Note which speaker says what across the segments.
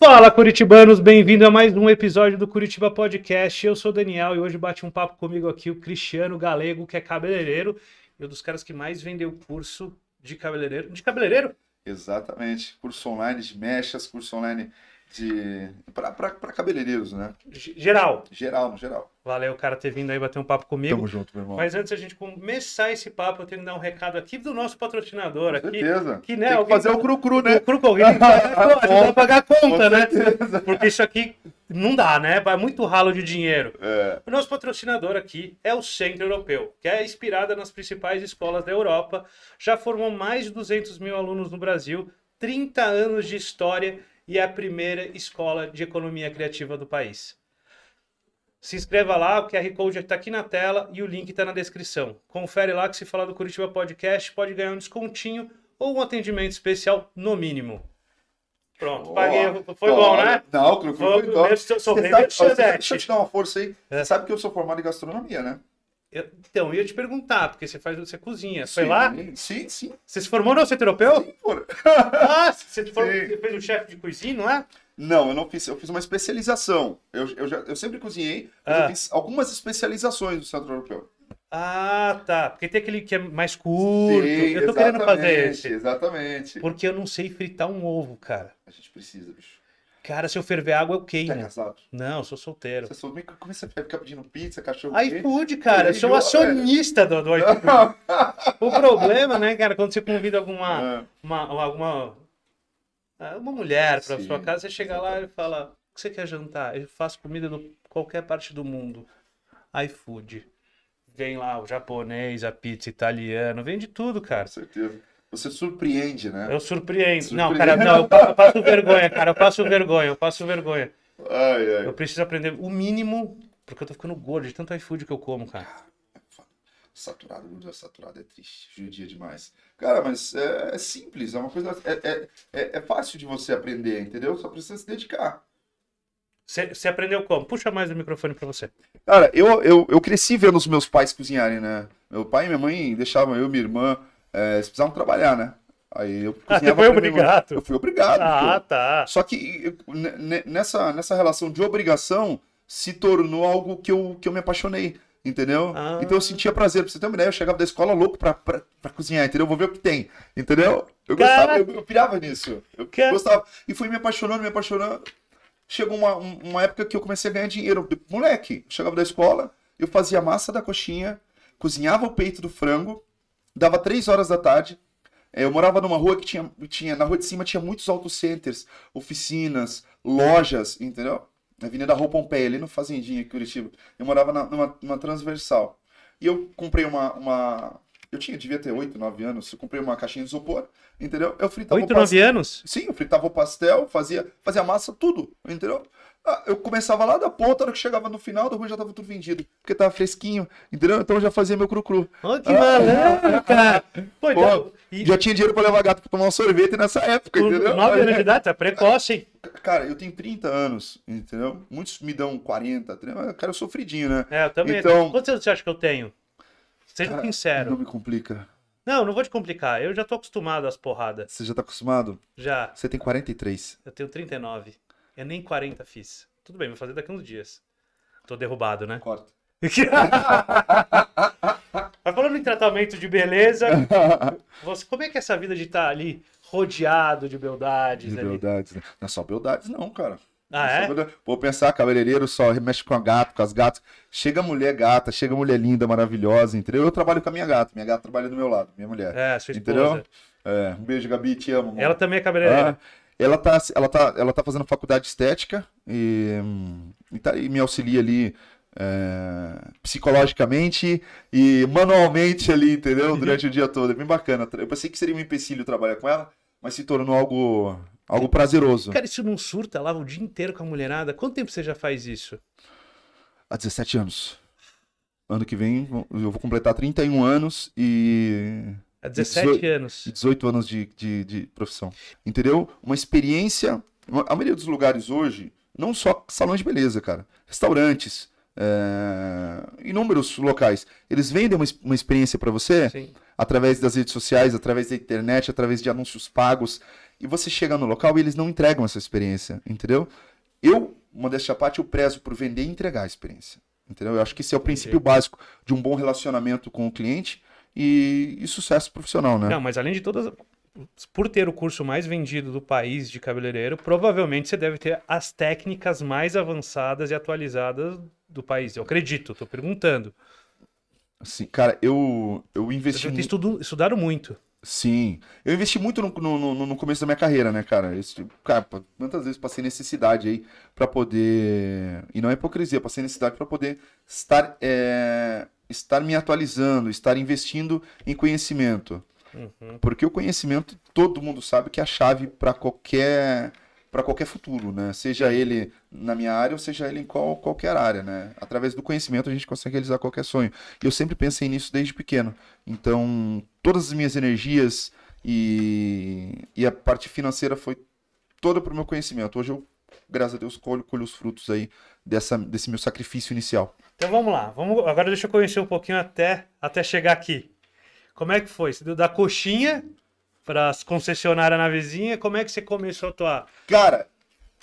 Speaker 1: Fala Curitibanos, bem-vindo a mais um episódio do Curitiba Podcast. Eu sou o Daniel e hoje bate um papo comigo aqui o Cristiano Galego, que é cabeleireiro e um dos caras que mais vendeu curso de cabeleireiro. De cabeleireiro?
Speaker 2: Exatamente. Curso online de mechas, curso online de para cabeleireiros, né?
Speaker 1: Geral. Geral, no geral. Valeu, cara, ter vindo aí bater um papo comigo. Tamo junto, meu irmão. Mas antes a gente começar esse papo, eu tenho que dar um recado aqui do nosso patrocinador. Com aqui, certeza. Que, né, tem que fazer o cru-cru, né? O cru-cru, alguém tem pagar, a conta, né? Certeza. Porque isso aqui não dá, né? Vai muito ralo de dinheiro. É. O nosso patrocinador aqui é o Centro Europeu, que é inspirada nas principais escolas da Europa, já formou mais de 200 mil alunos no Brasil, 30 anos de história e é a primeira escola de economia criativa do país. Se inscreva lá, o QR Code está aqui na tela e o link está na descrição. Confere lá que se falar do Curitiba Podcast pode ganhar um descontinho ou um atendimento especial no mínimo.
Speaker 2: Pronto, oh, paguei. Foi bom, né? Não, foi, foi bom. deixa eu te dar uma força aí. É. sabe que eu sou formado em gastronomia, né?
Speaker 1: Eu, então, eu ia te perguntar, porque você faz, você cozinha. Foi sim, lá? Sim, sim.
Speaker 2: Você se formou no centro europeu? Sim, por... ah, você, formou, fez o um chefe de cozinha, não é? Não, eu não fiz. Eu fiz uma especialização. Eu, eu, já, eu sempre cozinhei, ah. eu fiz algumas especializações do centro europeu.
Speaker 1: Ah, tá. Porque tem aquele que é mais curto. Sim, eu tô querendo fazer esse.
Speaker 2: Exatamente. Porque eu não sei
Speaker 1: fritar um ovo, cara. A gente precisa, bicho. Cara, se eu ferver água, eu queimo. Tá é casado? Não, eu sou solteiro. Você é que Como você vai ficar pedindo pizza, cachorro? iFood, cara. Eu sou um é. acionista do, do iFood. o problema, né, cara, quando você convida alguma, é. uma, alguma uma mulher para sua casa, você chega lá e fala, o que você quer jantar? Eu faço comida de qualquer parte do mundo. iFood. Vem lá o japonês, a pizza italiana, vem de tudo, cara. Com certeza.
Speaker 2: Você surpreende, né? Eu surpreendo. Surpreende. Não, cara, não, eu passo, vergonha,
Speaker 1: cara. Eu passo vergonha, eu passo vergonha. Ai, ai. Eu preciso aprender o mínimo, porque eu tô ficando gordo de tanto iFood que eu como, cara. É
Speaker 2: saturado, é saturado, é saturada é triste, judia demais. Cara, mas é, é simples, é uma coisa. É, é, é, é fácil de você aprender, entendeu? Só precisa se dedicar.
Speaker 1: Você aprendeu como? Puxa mais o microfone para você.
Speaker 2: Cara, eu, eu, eu cresci vendo os meus pais cozinharem, né? Meu pai e minha mãe deixavam eu e minha irmã é, eles precisavam trabalhar, né? Aí eu ah, você foi obrigado? Eu fui obrigado. Ah, pô. tá. Só que né, né, nessa, nessa relação de obrigação se tornou algo que eu, que eu me apaixonei entendeu? Ah. Então eu sentia prazer, pra você ter uma ideia, eu chegava da escola louco pra, pra, pra cozinhar, entendeu? Vou ver o que tem, entendeu? Eu gostava, eu, eu, pirava nisso, eu Cara... gostava. E fui me apaixonando, me apaixonando. Chegou uma, uma época que eu comecei a ganhar dinheiro, moleque, chegava da escola, eu fazia massa da coxinha, cozinhava o peito do frango, Dava três horas da tarde. É, eu morava numa rua que tinha, tinha. Na rua de cima tinha muitos autocenters, oficinas, lojas, entendeu? Na Avenida Rua Pompeia, ali no Fazendinha, Curitiba. Eu morava na, numa, numa transversal. E eu comprei uma, uma. Eu tinha, devia ter 8, 9 anos. Eu comprei uma caixinha de isopor, entendeu? Eu fritava. 8, 9 pastel. anos? Sim, eu fritava o pastel, fazia, fazia massa, tudo, entendeu? Ah, eu começava lá da ponta, a hora que chegava no final do ruim já tava tudo vendido, porque tava fresquinho, entendeu? Então eu já fazia meu cru-cru. Ô, que ah, malandro, cara! Pô, então, e... Já tinha dinheiro pra levar gato pra tomar um sorvete nessa época, Por entendeu? 9 anos de idade, tá precoce, hein? Cara, eu tenho 30 anos, entendeu? Muitos me dão 40, mas cara, eu sofridinho, né? É, eu também. Então...
Speaker 1: Quantos anos você acha que eu tenho? Seja cara, sincero.
Speaker 2: Não me complica.
Speaker 1: Não, não vou te complicar. Eu já tô acostumado às porradas. Você
Speaker 2: já tá acostumado? Já. Você tem 43.
Speaker 1: Eu tenho 39. Eu nem 40 fiz. Tudo bem, vou fazer daqui uns dias. Tô derrubado, né? Corta. Mas falando em tratamento de beleza, você, como é que é essa vida de estar tá ali rodeado de beldades? De ali?
Speaker 2: beldades, né? Não é só beldades, não, cara. Ah, é? é? Vou pensar, cabeleireiro só mexe com a gata, com as gatas. Chega mulher gata, chega mulher linda, maravilhosa, entendeu? Eu trabalho com a minha gata, minha gata trabalha do meu lado, minha mulher. É, sua esposa. Entendeu? É, um beijo, Gabi, te amo. Mano. Ela
Speaker 1: também é cabeleireira.
Speaker 2: Ah, ela tá, ela tá, ela tá fazendo faculdade de estética e, hum, e, tá, e me auxilia ali é, psicologicamente e manualmente ali, entendeu? Uhum. Durante o dia todo. É bem bacana. Eu pensei que seria um empecilho trabalhar com ela, mas se tornou algo, algo prazeroso. Cara,
Speaker 1: isso não surta lá o dia inteiro com a mulherada? Quanto tempo você já faz isso?
Speaker 2: Há 17 anos. Ano que vem eu vou completar 31 anos e Há é 17 anos. 18 anos de, de, de, profissão. Entendeu? Uma experiência. A maioria dos lugares hoje, não só salões de beleza, cara. Restaurantes, é, inúmeros locais. Eles vendem uma, uma experiência para você Sim. através das redes sociais, através da internet, através de anúncios pagos. E você chega no local e eles não entregam essa experiência, entendeu? Eu, modéstia à parte, eu prezo por vender e entregar a experiência. Entendeu? Eu acho que esse é o princípio Entendi. básico de um bom relacionamento com o cliente e, e sucesso profissional, né? Não, mas além
Speaker 1: de todas, por ter o curso mais vendido do país de cabeleireiro, provavelmente você deve ter as técnicas mais avançadas e atualizadas do país. Eu acredito, estou perguntando.
Speaker 2: Sim, cara, eu, eu investi. Vocês estudo,
Speaker 1: estudaram muito.
Speaker 2: Sim. Eu investi muito no, no, no começo da minha carreira, né, cara? Esse, tipo, cara, quantas vezes passei necessidade aí para poder. E não é hipocrisia, passei necessidade para poder estar é, estar me atualizando, estar investindo em conhecimento.
Speaker 1: Uhum. Porque
Speaker 2: o conhecimento, todo mundo sabe que é a chave para qualquer para qualquer futuro, né? Seja ele na minha área ou seja ele em qual, qualquer área, né? Através do conhecimento a gente consegue realizar qualquer sonho. E eu sempre pensei nisso desde pequeno. Então, todas as minhas energias e, e a parte financeira foi toda para o meu conhecimento. Hoje eu, graças a Deus, colho, colho os frutos aí dessa, desse meu sacrifício inicial.
Speaker 1: Então vamos lá, vamos, agora deixa eu conhecer um pouquinho até, até chegar aqui. Como é que foi? Você deu da coxinha para as concessionárias na vizinha, como é que você começou a tua...
Speaker 2: Cara,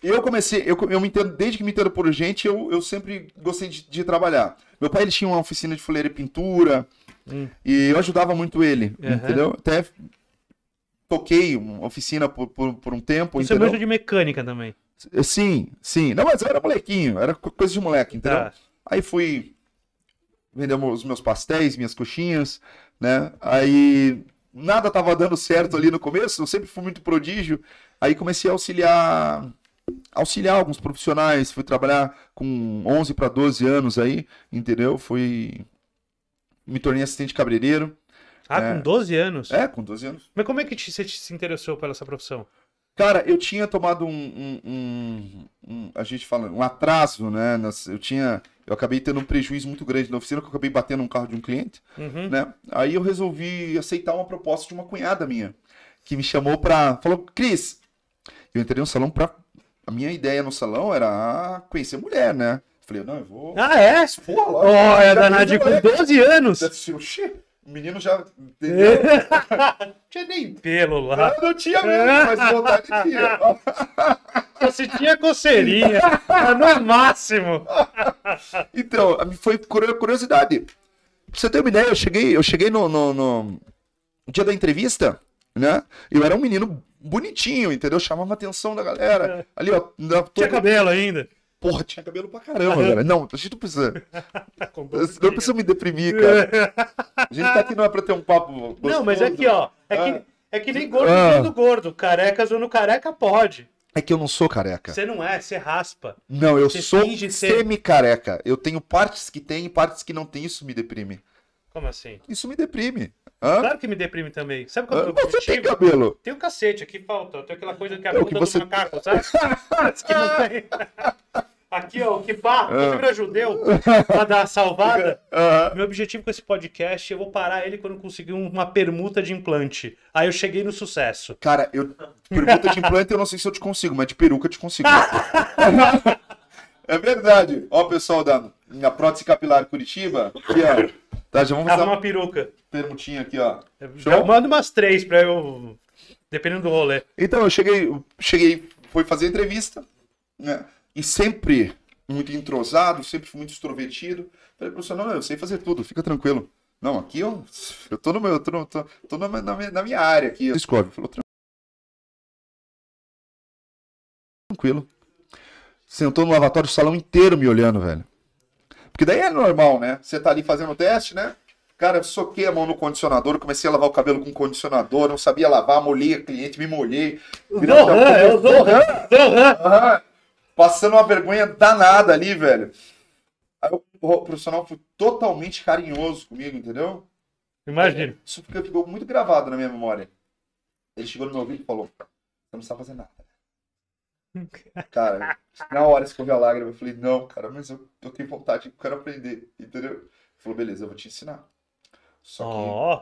Speaker 2: eu comecei, eu, eu me entendo, desde que me entendo por gente, eu, eu sempre gostei de, de trabalhar. Meu pai ele tinha uma oficina de fuleira e pintura, hum. e eu ajudava muito ele, uhum. entendeu? Até toquei uma oficina por, por, por um tempo, Você é entendeu? Você
Speaker 1: de mecânica também?
Speaker 2: Sim, sim. Não, mas eu era molequinho, era coisa de moleque, tá. entendeu? Tá. Aí fui vender os meus pastéis, minhas coxinhas, né? Aí nada tava dando certo ali no começo, eu sempre fui muito prodígio. Aí comecei a auxiliar auxiliar alguns profissionais, fui trabalhar com 11 para 12 anos aí, entendeu? Fui me tornei assistente cabreireiro. Ah, é... com 12 anos? É, com 12 anos.
Speaker 1: Mas como é que te, você te, se interessou pela essa profissão?
Speaker 2: Cara, eu tinha tomado um, um, um, um a gente fala, um atraso, né? Eu tinha eu acabei tendo um prejuízo muito grande na oficina, que eu acabei batendo um carro de um cliente, uhum. né? Aí eu resolvi aceitar uma proposta de uma cunhada minha, que me chamou pra... Falou, Cris, eu entrei no salão pra... A minha ideia no salão era conhecer mulher, né? Falei, não, eu vou... Ah, é? Pô, oh, cara, é danado com 12 anos! Oxi! O menino já. É. tinha nem. Pelo lá.
Speaker 1: Eu não tinha mesmo, mas vontade tinha.
Speaker 2: Eu sentia coceirinha, no é máximo. Então, foi curiosidade. Pra você ter uma ideia, eu cheguei, eu cheguei no, no, no dia da entrevista, né? Eu era um menino bonitinho, entendeu? Chamava a atenção da galera. É. Ali, ó. Tinha todo... cabelo ainda. Porra, tinha cabelo pra caramba, galera. Não, a gente não precisa. não precisa me deprimir, cara. A gente tá aqui não é pra ter um papo. Gostoso. Não, mas é aqui ó. Né? É que, ah.
Speaker 1: é que nem gordo ah. sendo gordo. Careca zoando careca pode.
Speaker 2: É que eu não sou careca. Você
Speaker 1: não é, você raspa. Não, eu você sou
Speaker 2: semi-careca. Eu tenho partes que tem e partes que não tem. Isso me deprime.
Speaker 1: Como assim? Isso me
Speaker 2: deprime. Hã? Claro
Speaker 1: que me deprime também. Sabe quando eu é o Você tem cabelo. Tem um cacete aqui, falta. Tem aquela coisa que é a é, bunda você... do macaco, sabe? que não tem. Aqui, ó, o que pá, ah. você vira judeu pra dar a salvada. Meu objetivo com esse podcast, eu vou parar ele quando conseguir uma permuta de implante. Aí eu
Speaker 2: cheguei no sucesso. Cara, eu. Permuta de implante eu não sei se eu te consigo, mas de peruca eu te consigo. é verdade. Ó, pessoal da na prótese capilar Curitiba, aqui, ó. Tá, já vamos Arruma uma peruca. Permutinha aqui, ó. Show? Manda umas três pra
Speaker 1: eu. Dependendo do rolê.
Speaker 2: Então, eu cheguei. Cheguei, fui fazer a entrevista. Né? e sempre muito entrosado, sempre muito extrovertido. Falei, professor, não, eu sei fazer tudo, fica tranquilo. Não, aqui eu, eu tô no meu, eu tô, tô, tô na, minha, na, minha, área aqui. Descobre, falou, tranquilo. Sentou no lavatório, o salão inteiro me olhando, velho. Porque daí é normal, né? Você tá ali fazendo o teste, né? Cara, eu soquei a mão no condicionador, comecei a lavar o cabelo com condicionador, não sabia lavar, molhei a cliente, me molhei. Zohan, é o Zohan! Zohan! passando uma vergonha danada ali, velho. Aí o profissional foi totalmente carinhoso comigo, entendeu? Imagina. É, isso ficou muito gravado na minha memória. Ele chegou no meu ouvido e falou: Você não sabe fazer nada. Cara, na hora escorreu a lágrima. Eu falei: Não, cara, mas eu, eu tenho vontade, eu quero aprender, entendeu? Ele falou: Beleza, eu vou te ensinar. Só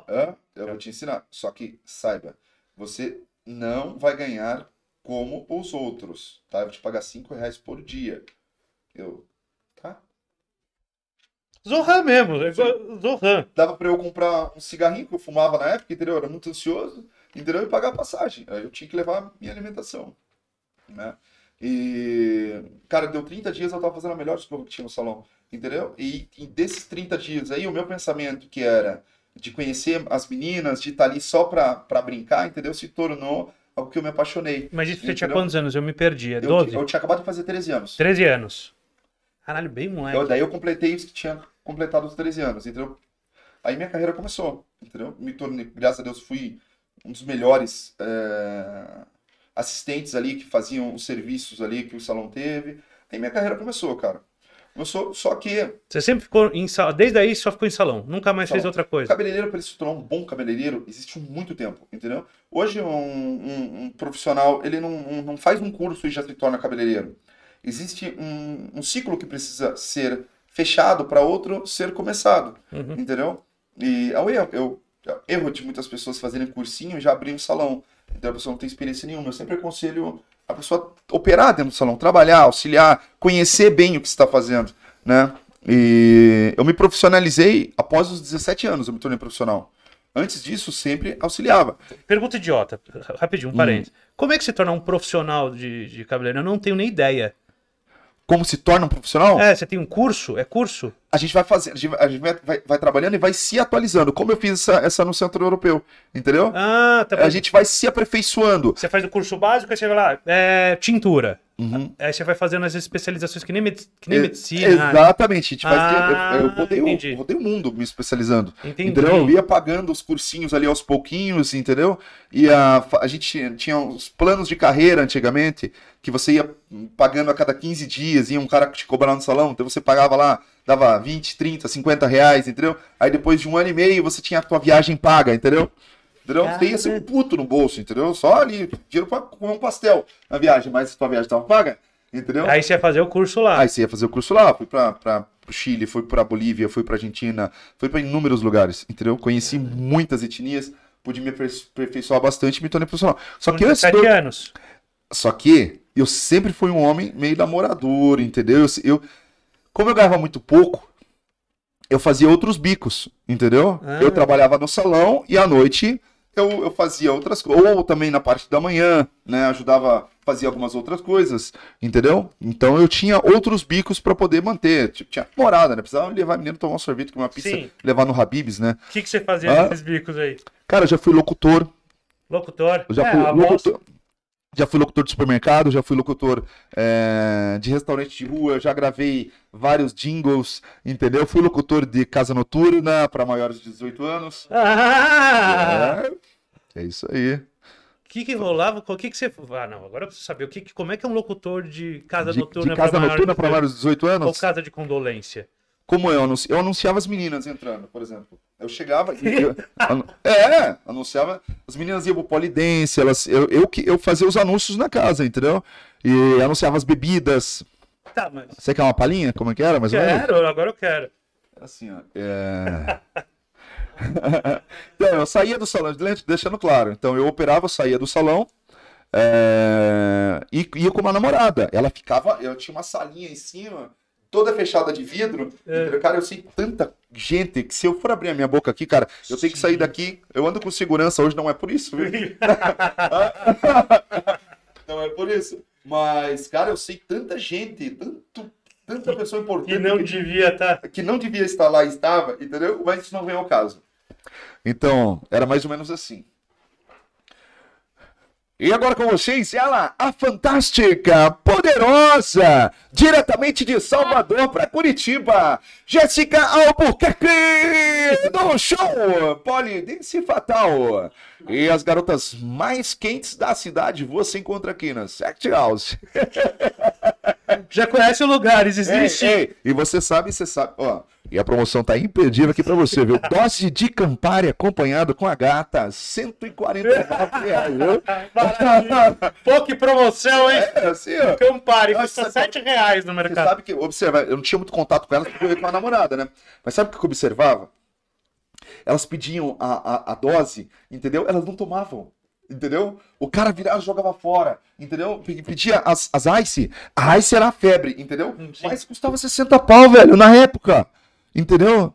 Speaker 2: que. Oh. Hã? Eu vou te ensinar. Só que, saiba, você não vai ganhar como os outros, tá? Eu vou te pagar 5 reais por dia. Eu, tá? Zohan mesmo, é Zohan. Dava para eu comprar um cigarrinho que eu fumava na época, entendeu? Eu era muito ansioso, entendeu? E pagar a passagem. Aí eu tinha que levar minha alimentação, né? E, cara, deu 30 dias, eu tava fazendo a melhor desculpa que tinha no salão, entendeu? E, e, desses 30 dias aí, o meu pensamento que era de conhecer as meninas, de estar tá ali só pra, pra brincar, entendeu? Se tornou algo é que eu me apaixonei. Mas isso você tinha quantos
Speaker 1: anos? Eu me perdi. É 12? Eu, eu tinha
Speaker 2: acabado de fazer 13 anos. 13 anos. Caralho, bem moleque. Eu, daí eu completei isso que tinha completado os 13 anos, entendeu? Aí minha carreira começou, entendeu? Me tornei, graças a Deus, fui um dos melhores é, assistentes ali que faziam os serviços ali que o salão teve. Aí minha carreira começou, cara. Eu sou, só que.
Speaker 1: Você sempre ficou em salão. Desde aí só
Speaker 2: ficou em salão. Nunca
Speaker 1: mais salão. Então, fez outra coisa. O
Speaker 2: cabeleireiro, para ele se tornar um bom cabeleireiro, existe muito tempo, entendeu? Hoje, um, um, um profissional, ele não, um, não faz um curso e já se torna cabeleireiro. Existe um, ciclo que precisa ser fechado para outro ser começado, uhum. entendeu? E é o erro. Eu, é erro de muitas pessoas fazerem cursinho e já abrir um salão. Então a pessoa não tem experiência nenhuma. Eu sempre aconselho a pessoa operar dentro do salão, trabalhar, auxiliar, conhecer bem o que está fazendo, né? E eu me profissionalizei após os 17 anos, eu me tornei profissional. Antes disso, sempre auxiliava. Pergunta idiota, rapidinho, um hum. parênteses. Hum.
Speaker 1: Como é que se torna um profissional de, de cabeleireiro? Eu não tenho nem ideia.
Speaker 2: Como se torna um profissional? É, você tem um curso? É curso? a gente vai fazendo, a gente, vai, vai, vai, vai, trabalhando e vai se atualizando, como eu fiz essa, essa no centro europeu, entendeu? Ah, tá A gente vai se aperfeiçoando. Você faz o curso básico, e você vai lá,
Speaker 1: é, tintura. Uhum. Aí você vai fazendo as especializações que nem, med que nem é, medicina. Exatamente. Tipo, ah, eu, eu, ah, rodei o,
Speaker 2: rodei o mundo me especializando. Entendi. Entendeu? Eu ia pagando os cursinhos ali aos pouquinhos, entendeu? E a, a gente tinha os planos de carreira antigamente, que você ia pagando a cada 15 dias, ia um cara te cobrar no salão, então você pagava lá dava 20, 30, 50 reais, entendeu? Aí depois de um ano e meio você tinha a tua viagem paga, entendeu?
Speaker 1: Entendeu? Ah, Tem assim um
Speaker 2: puto no bolso, entendeu? Só ali, dinheiro pra comer um pastel na viagem, mas a tua viagem tava paga, entendeu? Aí você ia fazer o curso lá. Aí você ia fazer o curso lá, fui pra, pra, pro Chile, fui pra Bolívia, fui pra Argentina, fui pra inúmeros lugares, entendeu? Conheci muitas etnias, pude me aperfeiçoar bastante e me tornei profissional. Só que eu Estou... anos. Só que eu sempre fui um homem meio namorador, entendeu? eu, eu como eu ganhava muito pouco, eu fazia outros bicos, entendeu? Ah. Eu trabalhava no salão e à noite eu, eu fazia outras coisas. Ou também na parte da manhã, né? Ajudava, fazia algumas outras coisas, entendeu? Então eu tinha outros bicos para poder manter. Tipo, tinha morada, né? Precisava levar menino tomar um sorvete, com uma pizza, Sim. levar no Habibs, né? O que, que você fazia ah, nesses bicos aí? Cara, eu já fui locutor.
Speaker 1: Locutor? Eu já é, fui locutor.
Speaker 2: Já fui locutor de supermercado, já fui locutor é, de restaurante de rua, já gravei vários jingles, entendeu? Fui locutor de casa noturna para maiores de 18 anos.
Speaker 1: Ah!
Speaker 2: É, é isso aí. O
Speaker 1: que, que rolava? O que, que você. Ah, não, agora eu preciso saber. O que, Como é que é um locutor de casa de, noturna para maiores de 18 anos? Ou casa de condolência?
Speaker 2: como eu anunciava, eu anunciava as meninas entrando, por exemplo. Eu chegava e eu, é, anunciava, as meninas iam pro Polidência, elas eu, eu eu fazia os anúncios na casa, entendeu? E anunciava as bebidas. Tá, mas Você quer uma palhinha? Como é que era? mas quero,
Speaker 1: agora eu quero. Assim, ó,
Speaker 2: é... então, eu saía do salão, deixando claro. Então, eu operava, eu saía do salão, é... e ia com uma namorada. Ela ficava, eu tinha uma salinha em cima, toda fechada de vidro. É. Cara, eu sei tanta gente que se eu for abrir a minha boca aqui, cara, eu tenho que sair daqui. Eu ando com segurança hoje, não é por isso, viu? não é por isso. Mas, cara, eu sei tanta gente, tanto tanta pessoa importante. Que não que, devia estar. Tá... Que não devia estar lá, estava, entendeu? Mas isso não vem ao caso. Então, era mais ou menos assim. E agora com vocês, ela, a fantástica, poderosa, diretamente de Salvador para Curitiba, Jéssica Albuquerque, do show Polidense Fatal. E as garotas mais quentes da cidade você encontra aqui na Sect House. Já conhece o lugar, existe. Ei, ei, e você sabe, você sabe, ó. E a promoção tá imperdível aqui para você, viu? Dose de Campari acompanhado com a gata, 149 reais, viu? Pô, que promoção, hein? É, assim, ó. Campari, custa 7 reais no mercado. Você sabe que, observa, eu não tinha muito contato com ela, porque eu ia com a namorada, né? Mas sabe o que eu observava? Elas pediam a, a, a dose, entendeu? Elas não tomavam. Entendeu? O cara virava e jogava fora. Entendeu? Pedia as, as Ice. A Ice era a febre, entendeu? Sim. Mas custava 60 pau, velho, na época. Entendeu?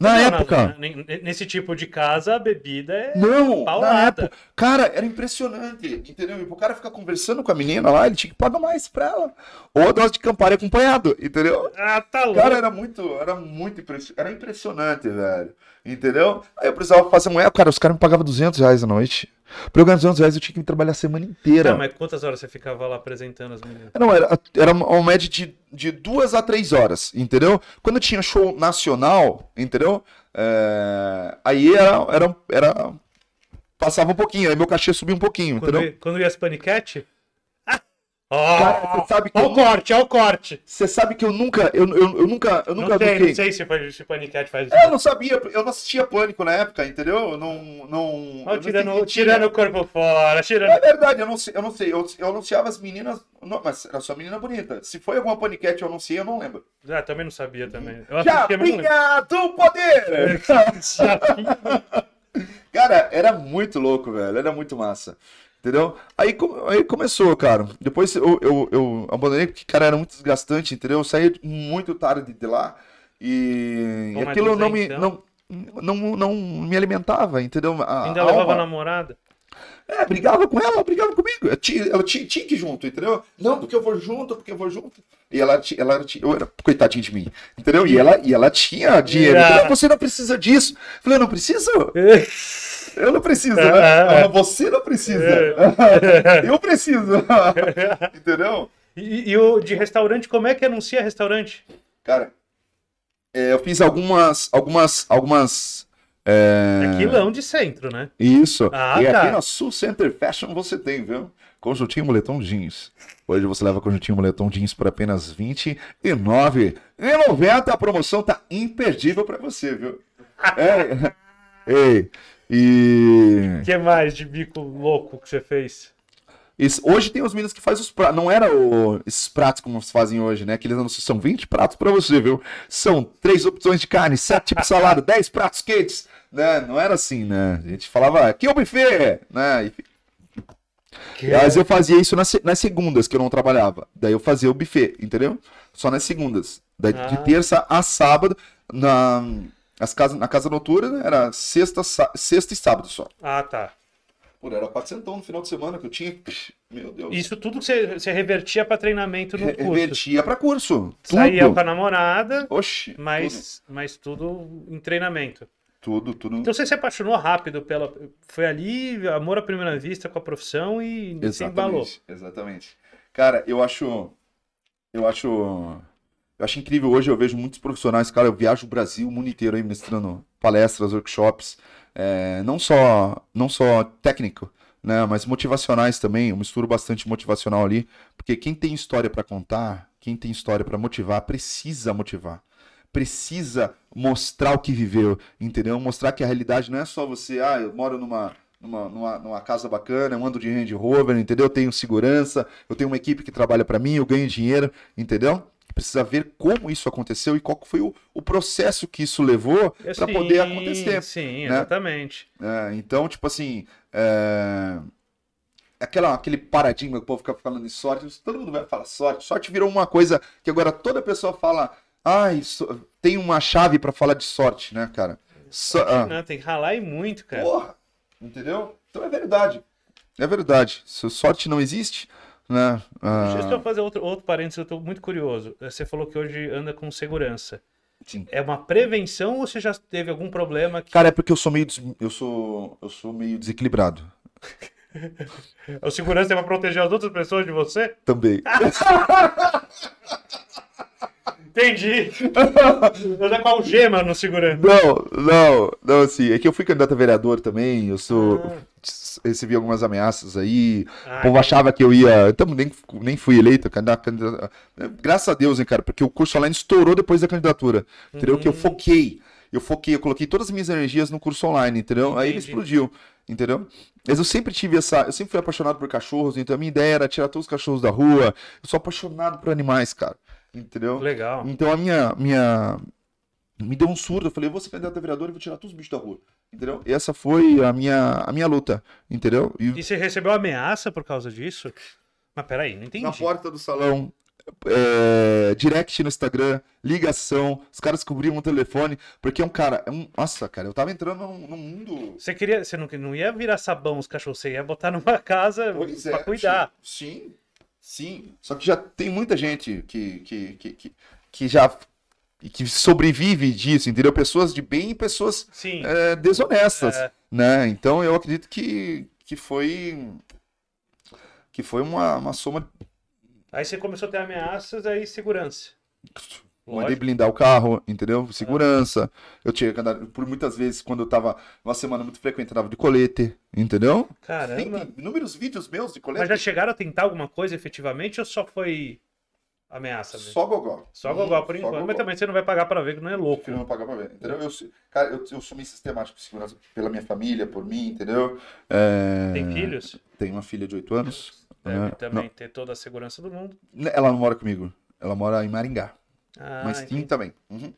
Speaker 2: Na não, época.
Speaker 1: Não, nesse tipo de casa, a bebida é. Não, paulada. na época.
Speaker 2: Cara, era impressionante. Entendeu? O cara ficar conversando com a menina lá, ele tinha que pagar mais pra ela. Ou a dose de campari acompanhado, entendeu? Ah, tá louco. Cara, era muito. Era muito impressionante. Era impressionante, velho. Entendeu? Aí eu precisava fazer moeda, cara. Os caras me pagavam 200 reais à noite. Para organizar uns reais eu tinha que trabalhar a semana inteira. Não, tá, mas quantas
Speaker 1: horas você ficava lá apresentando as meninas? Não, era,
Speaker 2: era uma média de, de duas a três horas, entendeu? Quando tinha show nacional, entendeu? É... Aí era, era, era. Passava um pouquinho, aí meu cachê subia um pouquinho, quando entendeu? Ia,
Speaker 1: quando ia as paniquete?
Speaker 2: Ah, Cara, sabe que. Ó o corte, olha o corte. Você sabe que eu nunca. Eu, eu, eu nunca. Eu nunca não sei, não sei se, foi, se Panicat faz isso. É, eu não sabia, eu não assistia Pânico na época, entendeu? não. não, oh, tirando, não tirando o corpo fora, tirando. É verdade, eu não, eu não sei. Eu, eu anunciava as meninas. Não, mas era só menina bonita. Se foi alguma Panicat eu anunciei, eu não lembro. Ah,
Speaker 1: também não sabia também.
Speaker 2: Eu Chapinha do poder! Cara, era muito louco, velho. Era muito massa. Entendeu? Aí, aí começou, cara. Depois eu, eu, eu abandonei porque, cara, era muito desgastante, entendeu? Eu saí muito tarde de lá e Bom, é aquilo não me, então? não, não, não me alimentava, entendeu? A, Ainda a levava alma... namorada? É, brigava com ela, brigava comigo. Eu tinha, ela tinha, tinha que ir junto, entendeu? Não, porque eu vou junto, porque eu vou junto. E ela, ela, ela eu era coitadinha de mim, entendeu? E ela, e ela tinha dinheiro. Yeah. Falei, você não precisa disso. Eu falei, não preciso? Eu não preciso, né? É, é, é. Você não precisa. Eu preciso. Entendeu? E, e, o de
Speaker 1: restaurante, como é que anuncia restaurante? Cara,
Speaker 2: é, eu fiz algumas. algumas. algumas. É... Aquilão de centro, né? Isso. Ah, e tá. aqui na Sul Center Fashion você tem, viu? Conjuntinho moletom jeans. Hoje você leva conjuntinho moletom jeans por apenas R$29,90. A promoção tá imperdível para você, viu? É. Ei, e. O que mais de bico
Speaker 1: louco que você fez?
Speaker 2: Isso. Hoje tem os meninos que fazem os pratos. Não era o... esses pratos como se fazem hoje, né? Que eles são 20 pratos para você, viu? São três opções de carne, sete tipos de salada, 10 pratos quentes. Né? Não era assim, né? A gente falava, aqui é o buffet, né? E... Que... Mas eu fazia isso nas, nas segundas que eu não trabalhava. Daí eu fazia o buffet, entendeu? Só nas segundas. Daí, ah. De terça a sábado, na, as casa, na casa noturna era sexta, sexta e sábado só.
Speaker 1: Ah, tá. Pô, era 400 no final de semana que eu tinha. Meu Deus. Isso tudo que você, você revertia para treinamento no Re curso? Revertia
Speaker 2: para curso. Tudo. Saía com a
Speaker 1: namorada. Oxi. Mas tudo. mas tudo em treinamento. Tudo, tudo. Então você se apaixonou rápido pela. Foi ali, amor à primeira
Speaker 2: vista com a profissão e exatamente, sem valor. Exatamente. Cara, eu acho. Eu acho eu acho incrível. Hoje eu vejo muitos profissionais, cara, eu viajo o Brasil, o mundo inteiro aí ministrando palestras, workshops, é, não, só, não só técnico, né, mas motivacionais também. Eu misturo bastante motivacional ali, porque quem tem história para contar, quem tem história para motivar, precisa motivar precisa mostrar o que viveu, entendeu? Mostrar que a realidade não é só você, ah, eu moro numa, numa, numa, numa casa bacana, eu ando de Range Rover, entendeu? Eu tenho segurança, eu tenho uma equipe que trabalha para mim, eu ganho dinheiro, entendeu? precisa ver como isso aconteceu e qual foi o, o processo que isso levou é, para poder acontecer. Sim, né? exatamente. É, então, tipo assim. É, é... Aquela, aquele paradigma que o povo fica falando de sorte, todo mundo vai falar sorte. Sorte virou uma coisa que agora toda pessoa fala, ah, isso, tem uma chave para falar de sorte, né, cara? So, ah. Não,
Speaker 1: tem que ralar e muito, cara. Porra, entendeu? Então é verdade.
Speaker 2: É verdade. Se sorte não existe, né? Ah... Deixa eu ah.
Speaker 1: fazer outro, outro parênteses, eu estou muito curioso. Você falou que hoje anda com segurança. Sim. É uma prevenção ou você já teve algum problema? Que... Cara, é
Speaker 2: porque eu sou meio, des... eu sou, eu sou meio desequilibrado.
Speaker 1: o segurança é pra proteger as outras pessoas de você? Também. Entendi. Eu já com algema no segurança.
Speaker 2: Não, não, não, assim, é que eu fui candidato a vereador também, eu sou... Ah recebi algumas ameaças aí. Ah, o povo achava que eu ia. Então, nem, nem fui eleito. Candidato, né, graças a Deus, hein, cara, porque o curso online estourou depois da candidatura. Entendeu? Que eu uhum. foquei. Eu foquei, eu coloquei todas as minhas energias no curso online, entendeu? Entendi. Aí ele explodiu, entendeu? Mas eu sempre tive essa. Eu sempre fui apaixonado por cachorros, então a minha ideia era tirar todos os cachorros da rua. Eu sou apaixonado por animais, cara. Entendeu? Legal. Então a minha, minha, me deu um surdo. Eu falei, eu vou ser candidato a vereador e vou tirar todos os bichos da rua. Entendeu? E essa foi a minha, a minha luta, entendeu? E... e
Speaker 1: você recebeu ameaça por causa disso? Mas peraí, não entendi.
Speaker 2: Na porta do salão, é, direct no Instagram, ligação, os caras cobriam o telefone, porque é um cara, é um, nossa, cara, eu tava entrando num, num
Speaker 1: mundo. Você queria, você não, não ia virar sabão os cachorros, você ia botar numa casa pois é, pra é, cuidar. Sim,
Speaker 2: sim, Só que já tem muita gente que, que, que, que, que já e que sobrevive disso, entendeu? Pessoas de bem e pessoas é, desonestas, é. né? Então eu acredito que, que foi que foi uma, uma soma.
Speaker 1: Aí você começou a ter ameaças, aí segurança.
Speaker 2: Mandei blindar o carro, entendeu? É. Segurança. É. Eu tinha que andar por muitas vezes, quando eu tava uma semana muito frequente, eu tava de colete, entendeu?
Speaker 1: Caramba. Tem inúmeros vídeos meus de colete. Mas já chegaram a tentar alguma coisa efetivamente ou só foi
Speaker 2: ameaça. Mesmo. Só gogó. Só gogó uhum, por Só enquanto. Gogó. Mas também você não vai pagar para ver, que não é louco. Você não vai pagar para ver. Entendeu? Eu, cara, eu, eu sou sistemático de segurança pela minha família, por mim, entendeu? É... Tem filhos? Tem uma filha de 8 anos. Deve é, também não. ter toda a segurança do mundo. Né, ela não mora comigo. Ela mora em Maringá.
Speaker 1: Ah, Mas tem
Speaker 2: também. Uhum.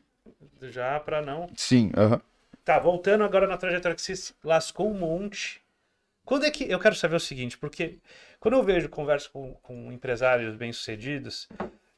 Speaker 1: Já para não.
Speaker 2: Sim, aham. Uhum.
Speaker 1: Tá, voltando agora na trajetória que você lascou um monte. Quando é que. Eu quero saber o seguinte, porque quando eu vejo, converso com, com empresários bem-sucedidos,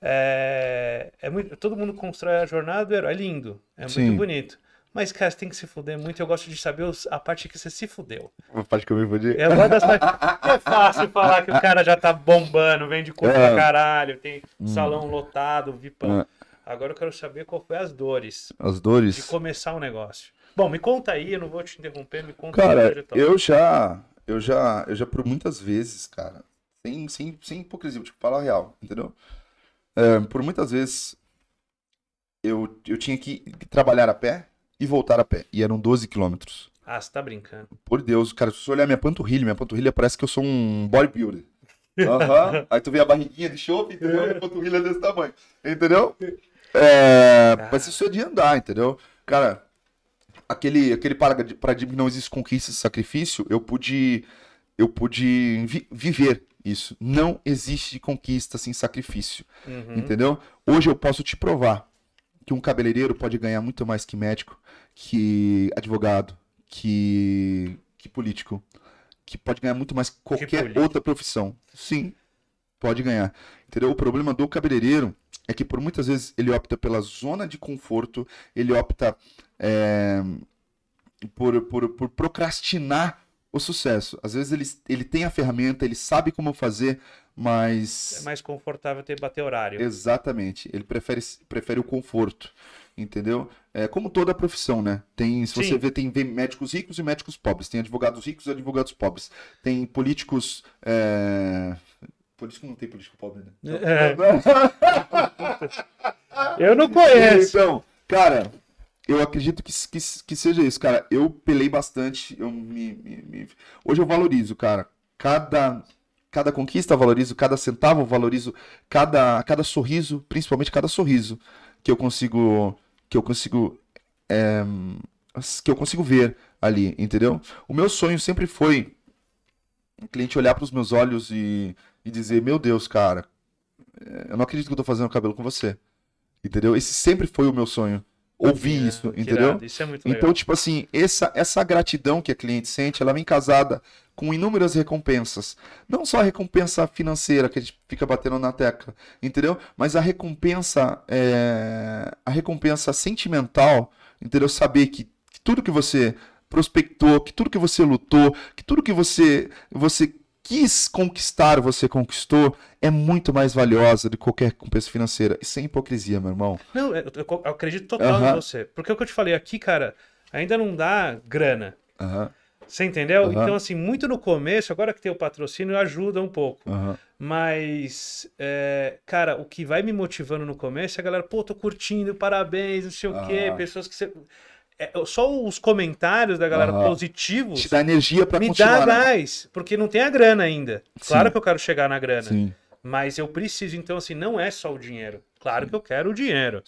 Speaker 1: é, é muito, todo mundo constrói a jornada do herói, é lindo, é Sim. muito bonito. Mas, cara, você tem que se fuder muito. Eu gosto de saber a parte que você se fudeu.
Speaker 2: A parte que eu me fudi. É das partes...
Speaker 1: É fácil falar que o cara já tá bombando, vende coisa é. pra caralho, tem hum. salão lotado, vipão. É. Agora eu quero saber qual foi as dores. As dores? De começar o um negócio. Bom, me conta aí, eu não vou te interromper, me conta cara, aí. Cara, eu
Speaker 2: já, eu já, eu já por muitas vezes, cara, sem, sem, sem hipocrisia, tipo, falar real, entendeu? por muitas vezes eu, eu tinha que trabalhar a pé e voltar a pé. E eram 12 quilômetros. Ah, você tá brincando. Por Deus, cara, se você olhar minha panturrilha, minha panturrilha parece que eu sou um bodybuilder. Uhum. Aí tu vê a barriguinha de chope, entendeu? E a panturrilha desse tamanho. Entendeu? É, Mas isso é de andar, entendeu? Cara, aquele, aquele paradigma que não existe conquista e sacrifício, eu pude, eu pude viver isso. Não existe conquista sem sacrifício. Uhum. Entendeu? Hoje eu posso te provar que um cabeleireiro pode ganhar muito mais que médico, que advogado, que, que político, que pode ganhar muito mais que qualquer que outra profissão. Sim, pode ganhar. Entendeu? O problema do cabeleireiro é que por muitas vezes ele opta pela zona de conforto, ele opta é, por, por, por procrastinar o sucesso. Às vezes ele, ele tem a ferramenta, ele sabe como fazer, mas.
Speaker 1: É mais confortável ter bater horário.
Speaker 2: Exatamente. Ele prefere, prefere o conforto. Entendeu? É como toda profissão, né? Tem, se Sim. você vê, tem médicos ricos e médicos pobres. Tem advogados ricos e advogados pobres. Tem políticos. É... que não tem político pobre, né? É. Eu não conheço. Então, cara, eu acredito que, que, que, seja isso, cara. Eu pelei bastante. Eu me, me, me... Hoje eu valorizo, cara. Cada, cada conquista valorizo, cada centavo valorizo, cada, cada sorriso, principalmente cada sorriso que eu consigo. Que eu consigo. É, que eu consigo ver ali, entendeu? O meu sonho sempre foi o cliente olhar para os meus olhos e, e dizer: Meu Deus, cara, eh, eu não acredito que eu tô fazendo cabelo com você. Entendeu? Esse sempre foi o meu sonho ouvir é, isso, entendeu? Irado. Isso é muito então, legal. Então, tipo assim, essa, essa gratidão que a cliente sente, ela vem casada com inúmeras recompensas. Não só a recompensa financeira que a gente fica batendo na tecla, entendeu? Mas a recompensa, é... a recompensa sentimental, entendeu? Saber que, que tudo que você prospectou, que tudo que você lutou, que tudo que você você quis conquistar, você conquistou, é muito mais valiosa do que qualquer compensa financeira. Isso é hipocrisia, meu irmão.
Speaker 1: Não, eu, eu acredito total uhum. em você. Porque é o que eu te falei aqui, cara, ainda não dá grana. Uhum. Você entendeu? Uhum. Então, assim, muito no começo, agora que tem o patrocínio, ajuda um pouco. Uhum. Mas, é, cara, o que vai me motivando no começo é a galera, pô, tô curtindo, parabéns, não sei o quê, ah. pessoas que você é, só os comentários da galera uhum. positivos. Te dá energia para continuar. Me dá né? mais, né? porque não tem a grana ainda. Claro Sim. que eu quero chegar na grana. Sim. Mas eu preciso, então, assim, não é só o dinheiro. Claro Sim. que eu quero o dinheiro.